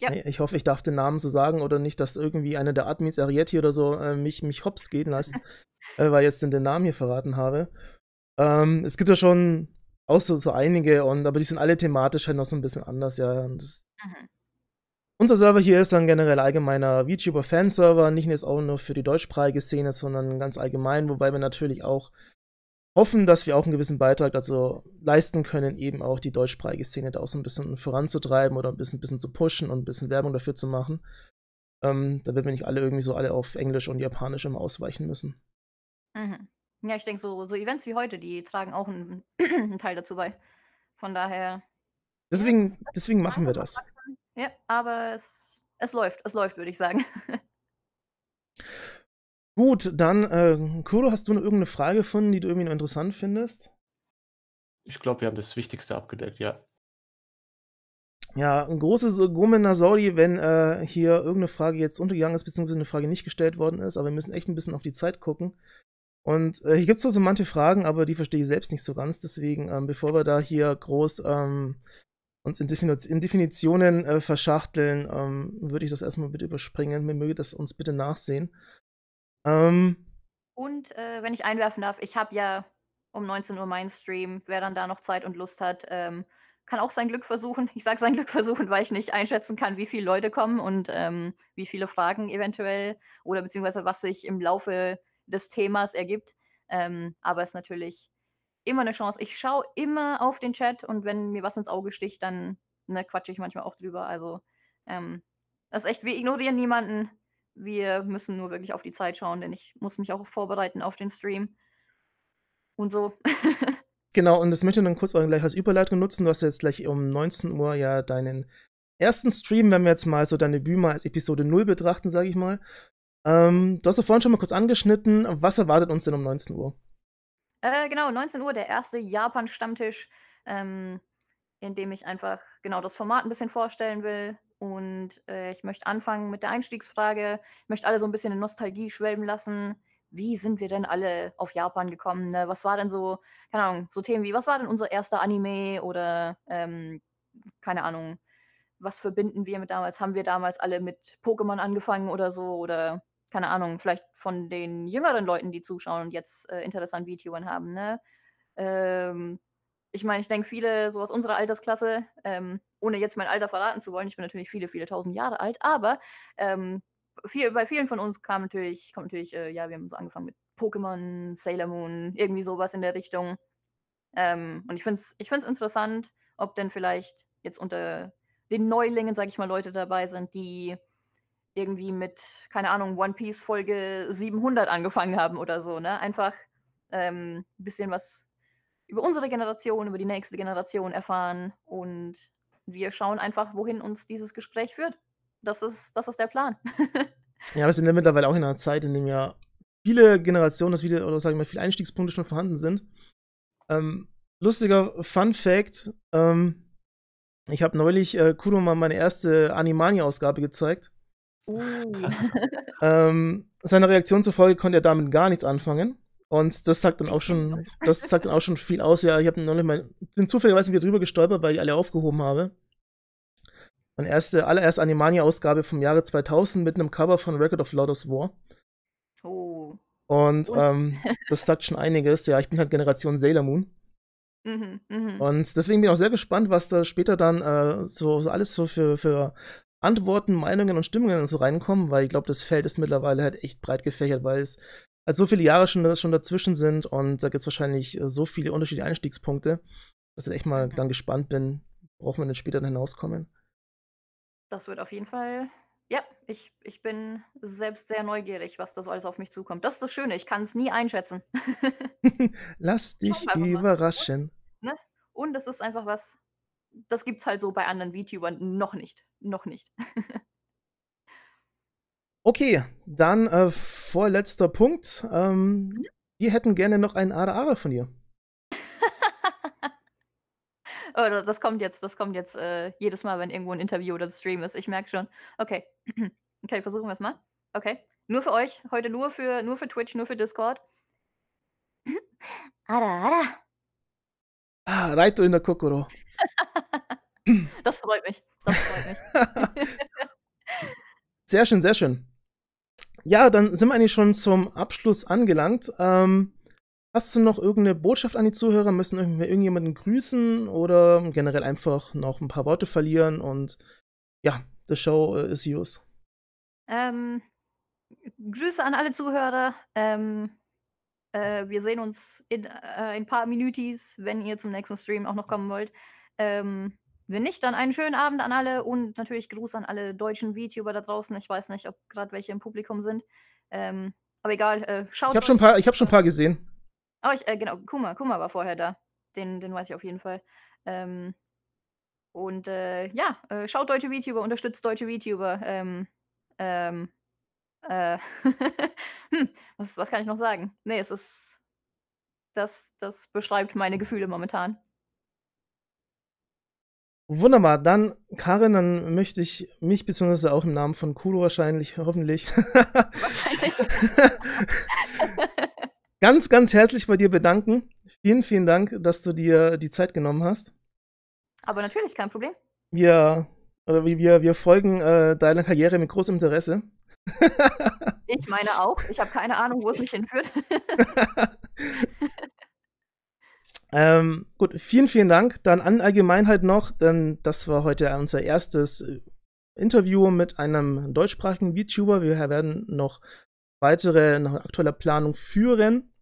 Ja. Ich hoffe, ich darf den Namen so sagen oder nicht, dass irgendwie einer der Admins, Arietti oder so, äh, mich, mich hops gehen lässt, äh, weil ich jetzt den Namen hier verraten habe. Ähm, es gibt ja schon auch so, so einige, und, aber die sind alle thematisch halt noch so ein bisschen anders, ja. Das, mhm. Unser Server hier ist dann generell allgemeiner VTuber-Fanserver, nicht jetzt auch nur für die deutschsprachige Szene, sondern ganz allgemein, wobei wir natürlich auch hoffen, dass wir auch einen gewissen Beitrag dazu leisten können, eben auch die deutschsprachige Szene da auch so ein bisschen voranzutreiben oder ein bisschen, ein bisschen zu pushen und ein bisschen Werbung dafür zu machen. Ähm, werden wir nicht alle irgendwie so alle auf Englisch und Japanisch immer ausweichen müssen. Mhm. Ja, ich denke, so, so Events wie heute, die tragen auch einen, einen Teil dazu bei. Von daher. Deswegen, deswegen machen wir das. Ja, aber es, es läuft, es läuft, würde ich sagen. Gut, dann, äh, Kuro, hast du noch irgendeine Frage gefunden, die du irgendwie noch interessant findest? Ich glaube, wir haben das Wichtigste abgedeckt, ja. Ja, ein großes Gomen sorry, wenn äh, hier irgendeine Frage jetzt untergegangen ist, beziehungsweise eine Frage nicht gestellt worden ist, aber wir müssen echt ein bisschen auf die Zeit gucken. Und äh, hier gibt es so manche Fragen, aber die verstehe ich selbst nicht so ganz. Deswegen, ähm, bevor wir da hier groß ähm, uns in, Defin in Definitionen äh, verschachteln, ähm, würde ich das erstmal bitte überspringen. Mir möge das uns bitte nachsehen. Ähm. Und äh, wenn ich einwerfen darf, ich habe ja um 19 Uhr meinen Stream. Wer dann da noch Zeit und Lust hat, ähm, kann auch sein Glück versuchen. Ich sage sein Glück versuchen, weil ich nicht einschätzen kann, wie viele Leute kommen und ähm, wie viele Fragen eventuell oder beziehungsweise was sich im Laufe des Themas ergibt. Ähm, aber es ist natürlich immer eine Chance. Ich schaue immer auf den Chat und wenn mir was ins Auge sticht, dann ne, quatsche ich manchmal auch drüber. Also ähm, das ist echt, wir ignorieren niemanden. Wir müssen nur wirklich auf die Zeit schauen, denn ich muss mich auch vorbereiten auf den Stream. Und so. genau, und das möchte ich dann kurz auch gleich als Überleitung nutzen. Du hast jetzt gleich um 19 Uhr ja deinen ersten Stream, wenn wir jetzt mal so deine Bühne als Episode 0 betrachten, sage ich mal. Ähm, du hast ja vorhin schon mal kurz angeschnitten. Was erwartet uns denn um 19 Uhr? Äh, genau, 19 Uhr, der erste Japan-Stammtisch, ähm, in dem ich einfach genau das Format ein bisschen vorstellen will, und äh, ich möchte anfangen mit der Einstiegsfrage. Ich möchte alle so ein bisschen in Nostalgie schwelben lassen. Wie sind wir denn alle auf Japan gekommen? Ne? Was war denn so, keine Ahnung, so Themen wie, was war denn unser erster Anime oder, ähm, keine Ahnung, was verbinden wir mit damals? Haben wir damals alle mit Pokémon angefangen oder so? Oder keine Ahnung, vielleicht von den jüngeren Leuten, die zuschauen und jetzt äh, Interesse an VTubern haben, ne? Ähm, ich meine, ich denke, viele so aus unserer Altersklasse, ähm, ohne jetzt mein Alter verraten zu wollen, ich bin natürlich viele, viele tausend Jahre alt, aber ähm, viel, bei vielen von uns kam natürlich, kommt natürlich, äh, ja, wir haben so angefangen mit Pokémon, Sailor Moon, irgendwie sowas in der Richtung. Ähm, und ich finde es ich find's interessant, ob denn vielleicht jetzt unter den Neulingen, sage ich mal, Leute dabei sind, die irgendwie mit, keine Ahnung, One Piece Folge 700 angefangen haben oder so, ne? Einfach ein ähm, bisschen was über unsere Generation, über die nächste Generation erfahren und wir schauen einfach, wohin uns dieses Gespräch führt. Das ist, das ist der Plan. ja, wir sind ja mittlerweile auch in einer Zeit, in der ja viele Generationen, das wieder, oder sagen wir mal, viele Einstiegspunkte schon vorhanden sind. Ähm, lustiger Fun Fact: ähm, Ich habe neulich äh, Kuno mal meine erste Animania-Ausgabe gezeigt. Uh. ähm, seiner Reaktion zufolge konnte er damit gar nichts anfangen. Und das sagt dann auch schon, das sagt dann auch schon viel aus. Ja, ich habe neulich mal, bin zufälligerweise wieder drüber gestolpert, weil ich alle aufgehoben habe. Meine erste, allererste Animania-Ausgabe vom Jahre 2000 mit einem Cover von Record of Loudest War. Oh. Und ähm, das sagt schon einiges. Ja, ich bin halt Generation Sailor Moon. Mhm, mhm. Und deswegen bin ich auch sehr gespannt, was da später dann äh, so, so, alles so für, für Antworten, Meinungen und Stimmungen so reinkommen, weil ich glaube, das Feld ist mittlerweile halt echt breit gefächert, weil es halt so viele Jahre schon, schon dazwischen sind und da gibt es wahrscheinlich äh, so viele unterschiedliche Einstiegspunkte, dass ich echt mal mhm. dann gespannt bin, worauf wir denn später dann hinauskommen. Das wird auf jeden Fall. Ja, ich, ich bin selbst sehr neugierig, was das alles auf mich zukommt. Das ist das Schöne, ich kann es nie einschätzen. Lass dich überraschen. Ne? Und das ist einfach was, das gibt es halt so bei anderen VTubern noch nicht. Noch nicht. Okay, dann äh, vorletzter Punkt. Ähm, wir hätten gerne noch einen Ara Ara von dir. Oh, das kommt jetzt, das kommt jetzt äh, jedes Mal, wenn irgendwo ein Interview oder ein Stream ist. Ich merke schon. Okay. okay, versuchen wir es mal. Okay. Nur für euch, heute nur für, nur für Twitch, nur für Discord. Ara Ara. Ah, Raito in der Kokoro. das freut mich. Das freut mich. sehr schön, sehr schön ja, dann sind wir eigentlich schon zum Abschluss angelangt. Ähm, hast du noch irgendeine Botschaft an die Zuhörer? Müssen wir irgendjemanden grüßen oder generell einfach noch ein paar Worte verlieren? Und ja, the show äh, is yours. Ähm, Grüße an alle Zuhörer. Ähm, äh, wir sehen uns in äh, ein paar Minütis, wenn ihr zum nächsten Stream auch noch kommen wollt. Ähm, wenn nicht, dann einen schönen Abend an alle und natürlich Gruß an alle deutschen VTuber da draußen. Ich weiß nicht, ob gerade welche im Publikum sind. Ähm, aber egal, äh, schaut. Ich habe schon, hab schon ein paar gesehen. Oh, ich, äh, genau, Kuma, Kuma war vorher da. Den, den weiß ich auf jeden Fall. Ähm, und äh, ja, äh, schaut deutsche VTuber, unterstützt deutsche VTuber. Ähm, ähm, äh, hm, was, was kann ich noch sagen? Nee, es ist. Das, das beschreibt meine Gefühle momentan. Wunderbar, dann Karin, dann möchte ich mich beziehungsweise auch im Namen von Kulo wahrscheinlich, hoffentlich, wahrscheinlich. ganz, ganz herzlich bei dir bedanken. Vielen, vielen Dank, dass du dir die Zeit genommen hast. Aber natürlich, kein Problem. Wir, oder wir, wir folgen äh, deiner Karriere mit großem Interesse. ich meine auch. Ich habe keine Ahnung, wo es mich hinführt. Ähm, gut, vielen, vielen Dank. Dann an Allgemeinheit noch, denn das war heute unser erstes äh, Interview mit einem deutschsprachigen VTuber. Wir werden noch weitere, nach aktueller Planung führen.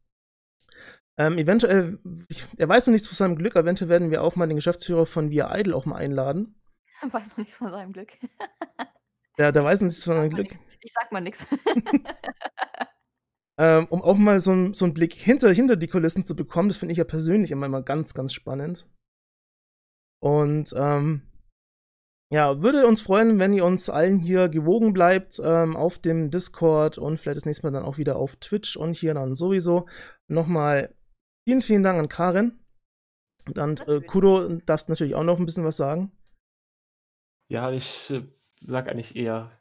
Ähm, eventuell, ich, er weiß noch nichts von seinem Glück, eventuell werden wir auch mal den Geschäftsführer von Via Idol auch mal einladen. Er weiß noch nichts von seinem Glück. ja, der weiß nichts von seinem Glück. Ich sag mal nichts. ähm, um auch mal so, so einen Blick hinter, hinter die Kulissen zu bekommen. Das finde ich ja persönlich immer, immer ganz, ganz spannend. Und ähm, ja, würde uns freuen, wenn ihr uns allen hier gewogen bleibt ähm, auf dem Discord und vielleicht das nächste Mal dann auch wieder auf Twitch und hier dann sowieso. Nochmal vielen, vielen Dank an Karin. Dann äh, Kudo, darfst natürlich auch noch ein bisschen was sagen. Ja, ich äh, sag eigentlich eher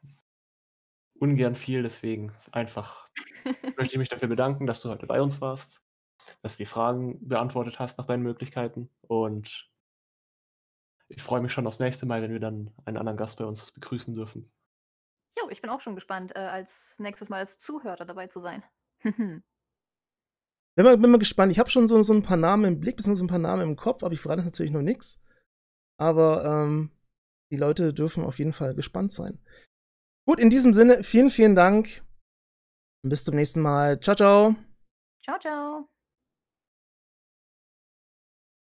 ungern viel, deswegen einfach möchte ich mich dafür bedanken, dass du heute bei uns warst, dass du die Fragen beantwortet hast nach deinen Möglichkeiten und ich freue mich schon aufs nächste Mal, wenn wir dann einen anderen Gast bei uns begrüßen dürfen. Jo, ich bin auch schon gespannt, äh, als nächstes Mal als Zuhörer dabei zu sein. bin, mal, bin mal gespannt. Ich habe schon so, so ein paar Namen im Blick, bzw. ein paar Namen im Kopf, aber ich verrate natürlich noch nichts. Aber ähm, die Leute dürfen auf jeden Fall gespannt sein. Gut, in diesem Sinne, vielen, vielen Dank. Bis zum nächsten Mal. Ciao, ciao. Ciao, ciao.